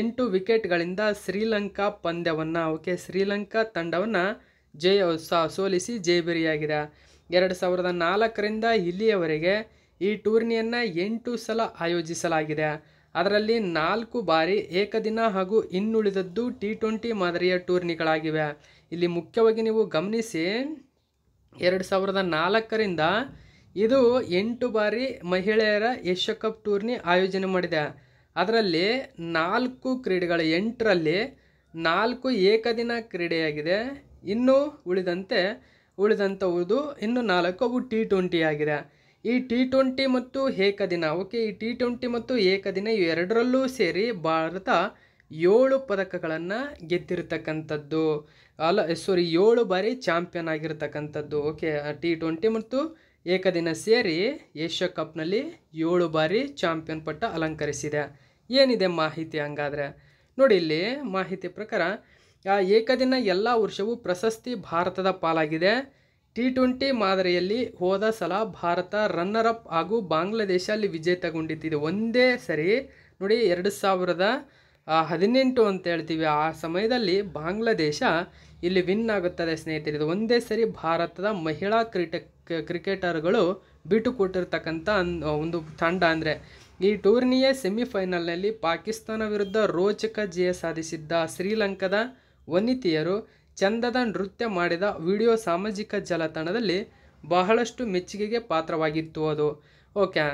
ಎಂಟು ವಿಕೆಟ್ಗಳಿಂದ ಶ್ರೀಲಂಕಾ ಪಂದ್ಯವನ್ನು ಓಕೆ ಶ್ರೀಲಂಕಾ ತಂಡವನ್ನು ಜಯ ಸೋಲಿಸಿ ಜಯಬೇರಿಯಾಗಿದೆ ಎರಡು ಸಾವಿರದ ನಾಲ್ಕರಿಂದ ಇಲ್ಲಿಯವರೆಗೆ ಈ ಟೂರ್ನಿಯನ್ನು ಎಂಟು ಸಲ ಆಯೋಜಿಸಲಾಗಿದೆ ಅದರಲ್ಲಿ ನಾಲ್ಕು ಬಾರಿ ಏಕದಿನ ಹಾಗೂ ಇನ್ನುಳಿದದ್ದು ಟಿ ಟ್ವೆಂಟಿ ಮಾದರಿಯ ಟೂರ್ನಿಗಳಾಗಿವೆ ಇಲ್ಲಿ ಮುಖ್ಯವಾಗಿ ನೀವು ಗಮನಿಸಿ ಎರಡು ಸಾವಿರದ ನಾಲ್ಕರಿಂದ ಇದು ಎಂಟು ಬಾರಿ ಮಹಿಳೆಯರ ಏಷ್ಯಾ ಕಪ್ ಟೂರ್ನಿ ಆಯೋಜನೆ ಮಾಡಿದೆ ಅದರಲ್ಲಿ ನಾಲ್ಕು ಕ್ರೀಡೆಗಳ ಎಂಟರಲ್ಲಿ ನಾಲ್ಕು ಏಕದಿನ ಕ್ರೀಡೆಯಾಗಿದೆ ಇನ್ನು ಉಳಿದಂತೆ ಉಳಿದಂಥವುದು ಇನ್ನು ನಾಲ್ಕು ಅವು ಟಿ ಟ್ವೆಂಟಿ ಆಗಿದೆ ಈ ಟಿ ಟ್ವೆಂಟಿ ಮತ್ತು ಏಕದಿನ ಓಕೆ ಈ ಟಿ ಟ್ವೆಂಟಿ ಮತ್ತು ಏಕದಿನ ಎರಡರಲ್ಲೂ ಸೇರಿ ಭಾರತ ಏಳು ಪದಕಗಳನ್ನು ಗೆದ್ದಿರತಕ್ಕಂಥದ್ದು ಅಲ್ಲ ಸಾರಿ ಏಳು ಬಾರಿ ಚಾಂಪಿಯನ್ ಆಗಿರತಕ್ಕಂಥದ್ದು ಓಕೆ ಟಿ ಟ್ವೆಂಟಿ ಮತ್ತು ಏಕದಿನ ಸೇರಿ ಏಷ್ಯಾ ಕಪ್ನಲ್ಲಿ ಏಳು ಬಾರಿ ಚಾಂಪಿಯನ್ ಪಟ್ಟ ಅಲಂಕರಿಸಿದೆ ಏನಿದೆ ಮಾಹಿತಿ ಹಂಗಾದರೆ ನೋಡಿ ಇಲ್ಲಿ ಮಾಹಿತಿ ಪ್ರಕಾರ ಆ ಏಕದಿನ ಎಲ್ಲ ವರ್ಷವೂ ಪ್ರಶಸ್ತಿ ಭಾರತದ ಪಾಲಾಗಿದೆ ಟಿ ಟ್ವೆಂಟಿ ಮಾದರಿಯಲ್ಲಿ ಹೋದ ಸಲ ಭಾರತ ರನ್ನರ್ ಅಪ್ ಹಾಗೂ ಬಾಂಗ್ಲಾದೇಶ ಅಲ್ಲಿ ವಿಜೇತಗೊಂಡಿದ್ದಿದೆ ಒಂದೇ ಸರಿ ನೋಡಿ ಎರಡು ಸಾವಿರದ ಹದಿನೆಂಟು ಅಂತ ಹೇಳ್ತೀವಿ ಆ ಸಮಯದಲ್ಲಿ ಬಾಂಗ್ಲಾದೇಶ ಇಲ್ಲಿ ವಿನ್ ಆಗುತ್ತದೆ ಸ್ನೇಹಿತರೆ ಇದು ಒಂದೇ ಸರಿ ಭಾರತದ ಮಹಿಳಾ ಕ್ರೀಟ ಕ್ರಿಕೆಟರ್ಗಳು ಕೊಟ್ಟಿರ್ತಕ್ಕಂಥ ಒಂದು ತಂಡ ಅಂದರೆ ಈ ಟೂರ್ನಿಯ ಸೆಮಿಫೈನಲ್ನಲ್ಲಿ ಪಾಕಿಸ್ತಾನ ವಿರುದ್ಧ ರೋಚಕ ಜಯ ಸಾಧಿಸಿದ್ದ ಶ್ರೀಲಂಕಾದ ವನಿತೆಯರು ಚಂದದ ನೃತ್ಯ ಮಾಡಿದ ವಿಡಿಯೋ ಸಾಮಾಜಿಕ ಜಾಲತಾಣದಲ್ಲಿ ಬಹಳಷ್ಟು ಮೆಚ್ಚುಗೆಗೆ ಪಾತ್ರವಾಗಿತ್ತು ಅದು ಓಕೆ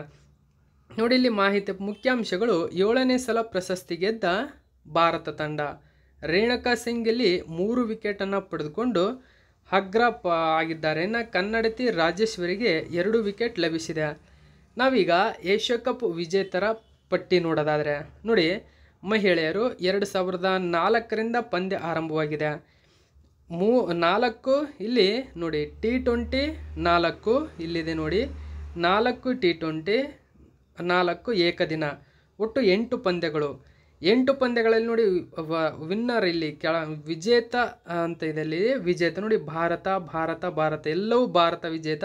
ನೋಡಿ ಇಲ್ಲಿ ಮಾಹಿತಿ ಮುಖ್ಯಾಂಶಗಳು ಏಳನೇ ಸಲ ಪ್ರಶಸ್ತಿ ಗೆದ್ದ ಭಾರತ ತಂಡ ರೇಣುಕಾ ಸಿಂಗ್ ಇಲ್ಲಿ ಮೂರು ವಿಕೆಟನ್ನು ಪಡೆದುಕೊಂಡು ಅಗ್ರ ಪ ಆಗಿದ್ದಾರೆ ಇನ್ನು ಕನ್ನಡತಿ ರಾಜೇಶ್ವರಿಗೆ ಎರಡು ವಿಕೆಟ್ ಲಭಿಸಿದೆ ನಾವೀಗ ಏಷ್ಯಾ ಕಪ್ ವಿಜೇತರ ಪಟ್ಟಿ ನೋಡೋದಾದರೆ ನೋಡಿ ಮಹಿಳೆಯರು ಎರಡು ಸಾವಿರದ ನಾಲ್ಕರಿಂದ ಪಂದ್ಯ ಆರಂಭವಾಗಿದೆ ಮೂ ನಾಲ್ಕು ಇಲ್ಲಿ ನೋಡಿ ಟಿ ಟ್ವೆಂಟಿ ನಾಲ್ಕು ಇಲ್ಲಿದೆ ನೋಡಿ ನಾಲ್ಕು ಟಿ ಟ್ವೆಂಟಿ ನಾಲ್ಕು ಏಕದಿನ ಒಟ್ಟು ಎಂಟು ಪಂದ್ಯಗಳು ಎಂಟು ಪಂದ್ಯಗಳಲ್ಲಿ ನೋಡಿ ವಿನ್ನರ್ ಇಲ್ಲಿ ಕೆಳ ವಿಜೇತ ಅಂತ ಇದರಲ್ಲಿ ವಿಜೇತ ನೋಡಿ ಭಾರತ ಭಾರತ ಭಾರತ ಎಲ್ಲವೂ ಭಾರತ ವಿಜೇತ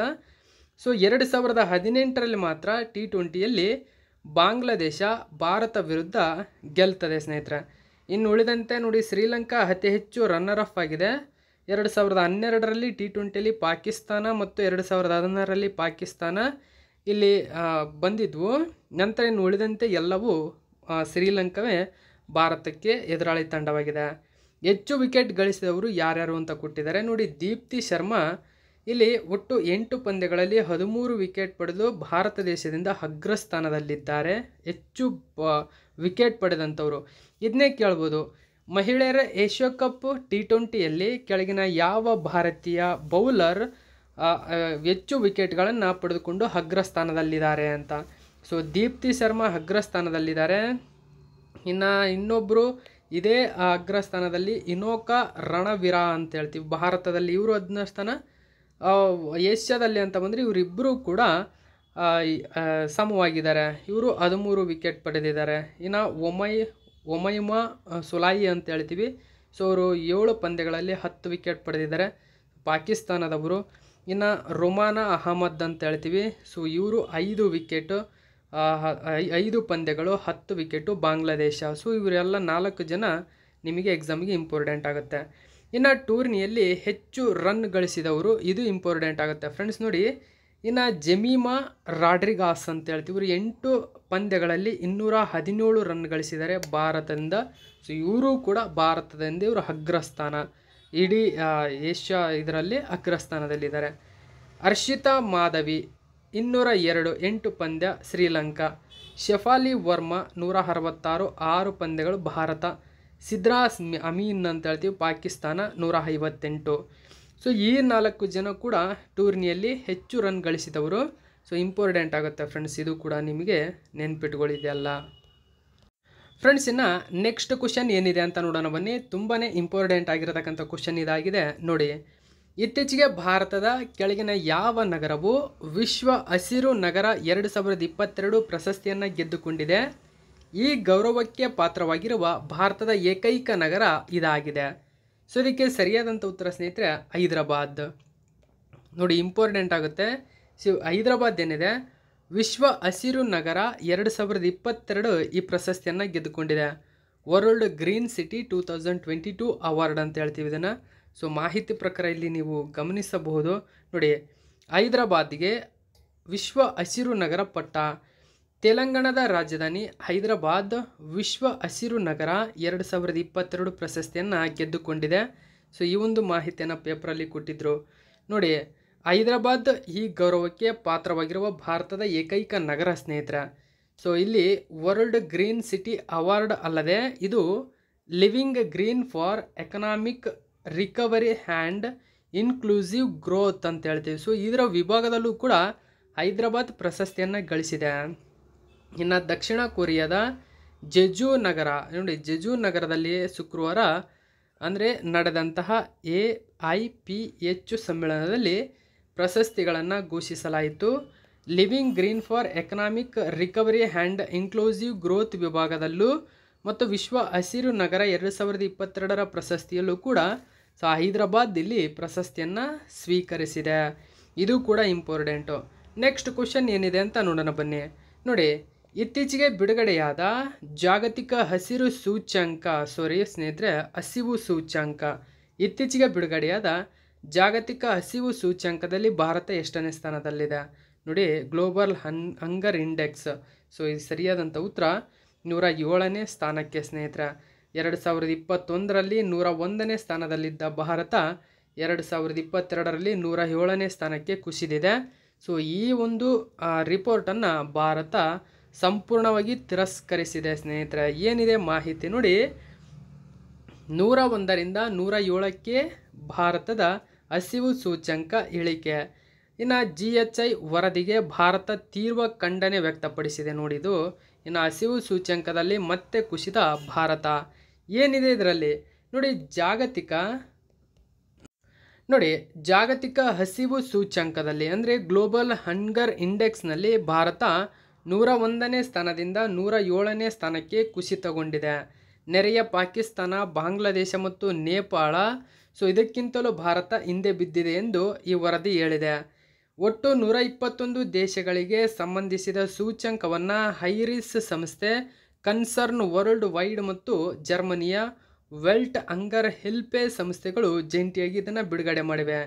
ಸೊ ಎರಡು ಸಾವಿರದ ಹದಿನೆಂಟರಲ್ಲಿ ಮಾತ್ರ ಟಿ ಟ್ವೆಂಟಿಯಲ್ಲಿ ಬಾಂಗ್ಲಾದೇಶ ಭಾರತ ವಿರುದ್ಧ ಗೆಲ್ತದೆ ಸ್ನೇಹಿತರೆ ಇನ್ನು ಉಳಿದಂತೆ ನೋಡಿ ಶ್ರೀಲಂಕಾ ಅತಿ ಹೆಚ್ಚು ರನ್ನರ್ ಆಫ್ ಆಗಿದೆ ಎರಡು ಸಾವಿರದ ಹನ್ನೆರಡರಲ್ಲಿ ಟಿ ಟ್ವೆಂಟಿಯಲ್ಲಿ ಪಾಕಿಸ್ತಾನ ಮತ್ತು ಎರಡು ಸಾವಿರದ ಹದಿನಾರರಲ್ಲಿ ಪಾಕಿಸ್ತಾನ ಇಲ್ಲಿ ಬಂದಿದ್ವು ನಂತರ ಇನ್ನು ಉಳಿದಂತೆ ಎಲ್ಲವೂ ಶ್ರೀಲಂಕಾವೇ ಭಾರತಕ್ಕೆ ಎದುರಾಳಿ ತಂಡವಾಗಿದೆ ಹೆಚ್ಚು ವಿಕೆಟ್ ಗಳಿಸಿದವರು ಯಾರ್ಯಾರು ಅಂತ ಕೊಟ್ಟಿದ್ದಾರೆ ನೋಡಿ ದೀಪ್ತಿ ಶರ್ಮಾ ಇಲ್ಲಿ ಒಟ್ಟು ಎಂಟು ಪಂದ್ಯಗಳಲ್ಲಿ ಹದಿಮೂರು ವಿಕೆಟ್ ಪಡೆದು ಭಾರತ ದೇಶದಿಂದ ಅಗ್ರಸ್ಥಾನದಲ್ಲಿದ್ದಾರೆ ಹೆಚ್ಚು ವಿಕೆಟ್ ಪಡೆದಂಥವರು ಇದನ್ನೇ ಕೇಳ್ಬೋದು ಮಹಿಳೆಯರ ಏಷ್ಯಾ ಕಪ್ ಟಿ ಟ್ವೆಂಟಿಯಲ್ಲಿ ಕೆಳಗಿನ ಯಾವ ಭಾರತೀಯ ಬೌಲರ್ ಹೆಚ್ಚು ವಿಕೆಟ್ಗಳನ್ನು ಪಡೆದುಕೊಂಡು ಅಗ್ರಸ್ಥಾನದಲ್ಲಿದ್ದಾರೆ ಅಂತ ಸೊ ದೀಪ್ತಿ ಶರ್ಮಾ ಅಗ್ರಸ್ಥಾನದಲ್ಲಿದ್ದಾರೆ ಇನ್ನು ಇನ್ನೊಬ್ಬರು ಇದೇ ಅಗ್ರಸ್ಥಾನದಲ್ಲಿ ಇನೋಕಾ ರಣವೀರ ಅಂತ ಹೇಳ್ತೀವಿ ಭಾರತದಲ್ಲಿ ಇವರು ಹದಿನ ಸ್ಥಾನ ಏಷ್ಯಾದಲ್ಲಿ ಅಂತ ಬಂದರೆ ಇವರಿಬ್ಬರೂ ಕೂಡ ಸಮವಾಗಿದ್ದಾರೆ ಇವರು ಹದಿಮೂರು ವಿಕೆಟ್ ಪಡೆದಿದ್ದಾರೆ ಇನ್ನು ಒಮೈ ಒಮಯುಮಾ ಸುಲಾಯಿ ಅಂತ ಹೇಳ್ತೀವಿ ಸೊ ಅವರು ಏಳು ಪಂದ್ಯಗಳಲ್ಲಿ ಹತ್ತು ವಿಕೆಟ್ ಪಡೆದಿದ್ದಾರೆ ಪಾಕಿಸ್ತಾನದವರು ಇನ್ನು ರೊಮಾನ ಅಹಮದ್ ಅಂತ ಹೇಳ್ತೀವಿ ಸೊ ಇವರು ಐದು ವಿಕೆಟು ಐದು ಪಂದ್ಯಗಳು ಹತ್ತು ವಿಕೆಟು ಬಾಂಗ್ಲಾದೇಶ ಸೊ ಇವರೆಲ್ಲ ನಾಲ್ಕು ಜನ ನಿಮಗೆ ಎಕ್ಸಾಮ್ಗೆ ಇಂಪಾರ್ಟೆಂಟ್ ಆಗುತ್ತೆ ಇನ್ನು ಟೂರ್ನಿಯಲ್ಲಿ ಹೆಚ್ಚು ರನ್ ಗಳಿಸಿದವರು ಇದು ಇಂಪಾರ್ಟೆಂಟ್ ಆಗುತ್ತೆ ಫ್ರೆಂಡ್ಸ್ ನೋಡಿ ಇನ್ನು ಜಮೀಮಾ ರಾಡ್ರಿಗಾಸ್ ಅಂತ ಹೇಳ್ತೀವಿ ಇವರು ಎಂಟು ಪಂದ್ಯಗಳಲ್ಲಿ ಇನ್ನೂರ ಹದಿನೇಳು ರನ್ ಗಳಿಸಿದ್ದಾರೆ ಭಾರತದಿಂದ ಸೊ ಇವರು ಕೂಡ ಭಾರತದಿಂದ ಇವರು ಅಗ್ರಸ್ಥಾನ ಇಡೀ ಏಷ್ಯಾ ಇದರಲ್ಲಿ ಅಗ್ರಸ್ಥಾನದಲ್ಲಿದ್ದಾರೆ ಅರ್ಷಿತಾ ಮಾಧವಿ ಇನ್ನೂರ ಎರಡು ಎಂಟು ಪಂದ್ಯ ಶ್ರೀಲಂಕಾ ಶೆಫಾಲಿ ವರ್ಮಾ ನೂರ ಅರವತ್ತಾರು ಆರು ಪಂದ್ಯಗಳು ಭಾರತ ಸಿದ್ರಾಸ್ ಅಮೀನ್ ಅಂತ ಹೇಳ್ತೀವಿ ಪಾಕಿಸ್ತಾನ ನೂರ ಐವತ್ತೆಂಟು ಸೊ ಈ ನಾಲ್ಕು ಜನ ಕೂಡ ಟೂರ್ನಿಯಲ್ಲಿ ಹೆಚ್ಚು ರನ್ ಗಳಿಸಿದವರು ಸೊ ಇಂಪಾರ್ಟೆಂಟ್ ಆಗುತ್ತೆ ಫ್ರೆಂಡ್ಸ್ ಇದು ಕೂಡ ನಿಮಗೆ ನೆನ್ಪಿಟ್ಕೊಳ್ಳಿದೆಯಲ್ಲ ಫ್ರೆಂಡ್ಸ್ ಇನ್ನು ನೆಕ್ಸ್ಟ್ ಕ್ವಶನ್ ಏನಿದೆ ಅಂತ ನೋಡೋಣ ಬನ್ನಿ ತುಂಬಾ ಇಂಪಾರ್ಟೆಂಟ್ ಆಗಿರತಕ್ಕಂಥ ಕ್ವಶನ್ ಇದಾಗಿದೆ ನೋಡಿ ಇತ್ತೀಚೆಗೆ ಭಾರತದ ಕೆಳಗಿನ ಯಾವ ನಗರವು ವಿಶ್ವ ಹಸಿರು ನಗರ ಎರಡು ಸಾವಿರದ ಇಪ್ಪತ್ತೆರಡು ಪ್ರಶಸ್ತಿಯನ್ನು ಗೆದ್ದುಕೊಂಡಿದೆ ಈ ಗೌರವಕ್ಕೆ ಪಾತ್ರವಾಗಿರುವ ಭಾರತದ ಏಕೈಕ ನಗರ ಇದಾಗಿದೆ ಸೊ ಇದಕ್ಕೆ ಸರಿಯಾದಂಥ ಉತ್ತರ ಸ್ನೇಹಿತರೆ ಹೈದರಾಬಾದ್ ನೋಡಿ ಇಂಪಾರ್ಟೆಂಟ್ ಆಗುತ್ತೆ ಸೊ ಹೈದರಾಬಾದ್ ಏನಿದೆ ವಿಶ್ವ ಹಸಿರು ನಗರ ಎರಡು ಸಾವಿರದ ಇಪ್ಪತ್ತೆರಡು ಈ ಪ್ರಶಸ್ತಿಯನ್ನು ಗೆದ್ದುಕೊಂಡಿದೆ world green city two thousand twenty two award ಅಂತ ಹೇಳ್ತೀವಿ ಇದನ್ನು ಸೊ ಮಾಹಿತಿ ಪ್ರಕಾರ ಇಲ್ಲಿ ನೀವು ಗಮನಿಸಬಹುದು ನೋಡಿ ಹೈದ್ರಾಬಾದ್ಗೆ ವಿಶ್ವ ಹಸಿರು ನಗರ ಪಟ್ಟ ತೆಲಂಗಾಣದ ರಾಜಧಾನಿ ಹೈದರಾಬಾದ್ ವಿಶ್ವ ಹಸಿರು ನಗರ ಎರಡು ಸಾವಿರದ ಇಪ್ಪತ್ತೆರಡು ಪ್ರಶಸ್ತಿಯನ್ನು ಗೆದ್ದುಕೊಂಡಿದೆ ಸೊ ಈ ಒಂದು ಮಾಹಿತಿಯನ್ನು ಪೇಪರಲ್ಲಿ ಕೊಟ್ಟಿದ್ದರು ನೋಡಿ ಹೈದರಾಬಾದ್ ಈ ಗೌರವಕ್ಕೆ ಪಾತ್ರವಾಗಿರುವ ಭಾರತದ ಏಕೈಕ ನಗರ ಸ್ನೇಹಿತರ ಸೊ ಇಲ್ಲಿ ವರ್ಲ್ಡ್ ಗ್ರೀನ್ ಸಿಟಿ ಅವಾರ್ಡ್ ಅಲ್ಲದೆ ಇದು living green for economic recovery and inclusive growth ಅಂತ ಹೇಳ್ತೀವಿ ಸೊ ಇದರ ವಿಭಾಗದಲ್ಲೂ ಕೂಡ ಹೈದರಾಬಾದ್ ಪ್ರಶಸ್ತಿಯನ್ನು ಗಳಿಸಿದೆ ಇನ್ನು ದಕ್ಷಿಣ ಕೊರಿಯಾದ ಜೆಜು ನಗರ ನೋಡಿ ಜೆಜು ನಗರದಲ್ಲಿ ಶುಕ್ರವಾರ ಅಂದರೆ ನಡೆದಂತಹ ಎ ಐ ಪಿ ಎಚ್ ಸಮ್ಮೇಳನದಲ್ಲಿ ಪ್ರಶಸ್ತಿಗಳನ್ನು ಘೋಷಿಸಲಾಯಿತು living green for economic recovery and inclusive growth ವಿಭಾಗದಲ್ಲೂ ಮತ್ತು ವಿಶ್ವ ಹಸಿರು ನಗರ ಎರಡು ಸಾವಿರದ ಇಪ್ಪತ್ತೆರಡರ ಪ್ರಶಸ್ತಿಯಲ್ಲೂ ಕೂಡ ಸೊ ಹೈದ್ರಾಬಾದ್ ಇಲ್ಲಿ ಪ್ರಶಸ್ತಿಯನ್ನು ಸ್ವೀಕರಿಸಿದೆ ಇದು ಕೂಡ ಇಂಪಾರ್ಟೆಂಟು ನೆಕ್ಸ್ಟ್ ಕ್ವಶನ್ ಏನಿದೆ ಅಂತ ನೋಡೋಣ ಬನ್ನಿ ನೋಡಿ ಇತ್ತೀಚೆಗೆ ಬಿಡುಗಡೆಯಾದ ಜಾಗತಿಕ ಹಸಿರು ಸೂಚ್ಯಂಕ ಸಾರಿ ಸ್ನೇಹಿತರೆ ಹಸಿವು ಸೂಚ್ಯಂಕ ಇತ್ತೀಚೆಗೆ ಬಿಡುಗಡೆಯಾದ ಜಾಗತಿಕ ಹಸಿವು ಸೂಚ್ಯಂಕದಲ್ಲಿ ಭಾರತ ಎಷ್ಟನೇ ಸ್ಥಾನದಲ್ಲಿದೆ ನೋಡಿ ಗ್ಲೋಬಲ್ ಹನ್ ಹಂಗರ್ ಇಂಡೆಕ್ಸ್ ಸೊ ಇದು ಸರಿಯಾದಂಥ ಉತ್ತರ ನೂರ ಏಳನೇ ಸ್ಥಾನಕ್ಕೆ ಸ್ನೇಹಿತರೆ ಎರಡು ಸಾವಿರದ ಇಪ್ಪತ್ತೊಂದರಲ್ಲಿ ನೂರ ಒಂದನೇ ಸ್ಥಾನದಲ್ಲಿದ್ದ ಭಾರತ ಎರಡು ಸಾವಿರದ ಇಪ್ಪತ್ತೆರಡರಲ್ಲಿ ನೂರ ಏಳನೇ ಸ್ಥಾನಕ್ಕೆ ಕುಸಿದಿದೆ ಸೊ ಈ ಒಂದು ರಿಪೋರ್ಟನ್ನು ಭಾರತ ಸಂಪೂರ್ಣವಾಗಿ ತಿರಸ್ಕರಿಸಿದೆ ಸ್ನೇಹಿತರೆ ಏನಿದೆ ಮಾಹಿತಿ ನೋಡಿ ನೂರ ಒಂದರಿಂದ ನೂರ ಏಳಕ್ಕೆ ಭಾರತದ ಹಸಿವು ಸೂಚ್ಯಂಕ ಇಳಿಕೆ ಇನ್ನು ಜಿ ಎಚ್ ಐ ವರದಿಗೆ ಭಾರತ ತೀವ್ರ ಖಂಡನೆ ವ್ಯಕ್ತಪಡಿಸಿದೆ ನೋಡಿದು ಇನ್ನು ಹಸಿವು ಸೂಚ್ಯಂಕದಲ್ಲಿ ಮತ್ತೆ ಕುಸಿದ ಭಾರತ ಏನಿದೆ ಇದರಲ್ಲಿ ನೋಡಿ ಜಾಗತಿಕ ನೋಡಿ ಜಾಗತಿಕ ಹಸಿವು ಸೂಚ್ಯಂಕದಲ್ಲಿ ಅಂದರೆ ಗ್ಲೋಬಲ್ ಹಂಗರ್ ಇಂಡೆಕ್ಸ್ನಲ್ಲಿ ಭಾರತ ನೂರ ಒಂದನೇ ಸ್ಥಾನದಿಂದ ನೂರ ಏಳನೇ ಸ್ಥಾನಕ್ಕೆ ಕುಸಿತಗೊಂಡಿದೆ ನೆರೆಯ ಪಾಕಿಸ್ತಾನ ಬಾಂಗ್ಲಾದೇಶ ಮತ್ತು ನೇಪಾಳ ಸೊ ಇದಕ್ಕಿಂತಲೂ ಭಾರತ ಹಿಂದೆ ಬಿದ್ದಿದೆ ಎಂದು ಈ ವರದಿ ಹೇಳಿದೆ ಒಟ್ಟು ನೂರ ಇಪ್ಪತ್ತೊಂದು ದೇಶಗಳಿಗೆ ಸಂಬಂಧಿಸಿದ ಸೂಚ್ಯಂಕವನ್ನು ಹೈರಿಸ್ ಸಂಸ್ಥೆ ಕನ್ಸರ್ನ್ ವರ್ಲ್ಡ್ ವೈಡ್ ಮತ್ತು ಜರ್ಮನಿಯ ವೆಲ್ಟ್ ಅಂಗರ್ ಹೆಲ್ಪೆ ಸಂಸ್ಥೆಗಳು ಜಂಟಿಯಾಗಿ ಇದನ್ನು ಬಿಡುಗಡೆ ಮಾಡಿವೆ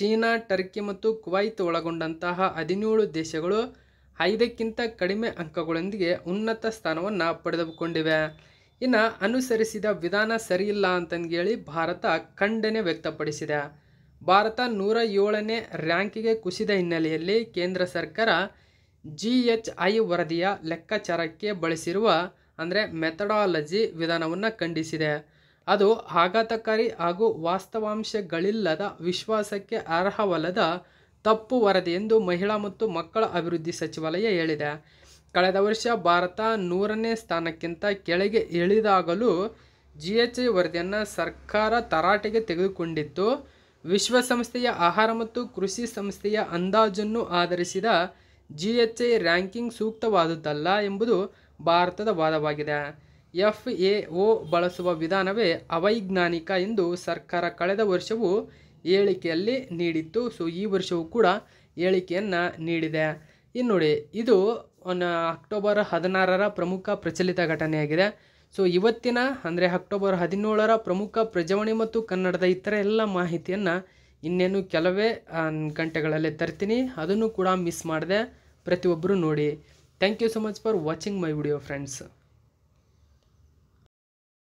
ಚೀನಾ ಟರ್ಕಿ ಮತ್ತು ಕುವೈತ್ ಒಳಗೊಂಡಂತಹ ಹದಿನೇಳು ದೇಶಗಳು ಐದಕ್ಕಿಂತ ಕಡಿಮೆ ಅಂಕಗಳೊಂದಿಗೆ ಉನ್ನತ ಸ್ಥಾನವನ್ನು ಪಡೆದುಕೊಂಡಿವೆ ಇನ್ನು ಅನುಸರಿಸಿದ ವಿಧಾನ ಸರಿಯಿಲ್ಲ ಅಂತಂದೇಳಿ ಭಾರತ ಖಂಡನೆ ವ್ಯಕ್ತಪಡಿಸಿದೆ ಭಾರತ ನೂರ ಏಳನೇ ರ್ಯಾಂಕಿಗೆ ಕುಸಿದ ಹಿನ್ನೆಲೆಯಲ್ಲಿ ಕೇಂದ್ರ ಸರ್ಕಾರ ಜಿ ಎಚ್ ಐ ವರದಿಯ ಲೆಕ್ಕಾಚಾರಕ್ಕೆ ಬಳಸಿರುವ ಅಂದರೆ ಮೆಥಡಾಲಜಿ ವಿಧಾನವನ್ನು ಖಂಡಿಸಿದೆ ಅದು ಆಘಾತಕಾರಿ ಹಾಗೂ ವಾಸ್ತವಾಂಶಗಳಿಲ್ಲದ ವಿಶ್ವಾಸಕ್ಕೆ ಅರ್ಹವಲ್ಲದ ತಪ್ಪು ವರದಿ ಎಂದು ಮಹಿಳಾ ಮತ್ತು ಮಕ್ಕಳ ಅಭಿವೃದ್ಧಿ ಸಚಿವಾಲಯ ಹೇಳಿದೆ ಕಳೆದ ವರ್ಷ ಭಾರತ ನೂರನೇ ಸ್ಥಾನಕ್ಕಿಂತ ಕೆಳಗೆ ಇಳಿದಾಗಲೂ ಜಿ ಎಚ್ ಐ ವರದಿಯನ್ನು ಸರ್ಕಾರ ತರಾಟೆಗೆ ತೆಗೆದುಕೊಂಡಿತ್ತು ವಿಶ್ವಸಂಸ್ಥೆಯ ಆಹಾರ ಮತ್ತು ಕೃಷಿ ಸಂಸ್ಥೆಯ ಅಂದಾಜನ್ನು ಆಧರಿಸಿದ ಜಿ ಎಚ್ ಐ ರ್ಯಾಂಕಿಂಗ್ ಸೂಕ್ತವಾದುದಲ್ಲ ಎಂಬುದು ಭಾರತದ ವಾದವಾಗಿದೆ ಎಫ್ ಎ ಒ ಬಳಸುವ ವಿಧಾನವೇ ಅವೈಜ್ಞಾನಿಕ ಎಂದು ಸರ್ಕಾರ ಕಳೆದ ವರ್ಷವೂ ಹೇಳಿಕೆಯಲ್ಲಿ ನೀಡಿತ್ತು ಸೊ ಈ ವರ್ಷವೂ ಕೂಡ ಹೇಳಿಕೆಯನ್ನು ನೀಡಿದೆ ಇನ್ನು ನೋಡಿ ಇದು ಅಕ್ಟೋಬರ್ ಹದಿನಾರರ ಪ್ರಮುಖ ಪ್ರಚಲಿತ ಘಟನೆಯಾಗಿದೆ ಸೊ ಇವತ್ತಿನ ಅಂದರೆ ಅಕ್ಟೋಬರ್ ಹದಿನೇಳರ ಪ್ರಮುಖ ಪ್ರಜಾವಣೆ ಮತ್ತು ಕನ್ನಡದ ಇತರ ಎಲ್ಲ ಮಾಹಿತಿಯನ್ನು ಇನ್ನೇನು ಕೆಲವೇ ಗಂಟೆಗಳಲ್ಲಿ ತರ್ತೀನಿ ಅದನ್ನು ಕೂಡ ಮಿಸ್ ಮಾಡಿದೆ ಪ್ರತಿಯೊಬ್ಬರು ನೋಡಿ thank you so much for watching my video friends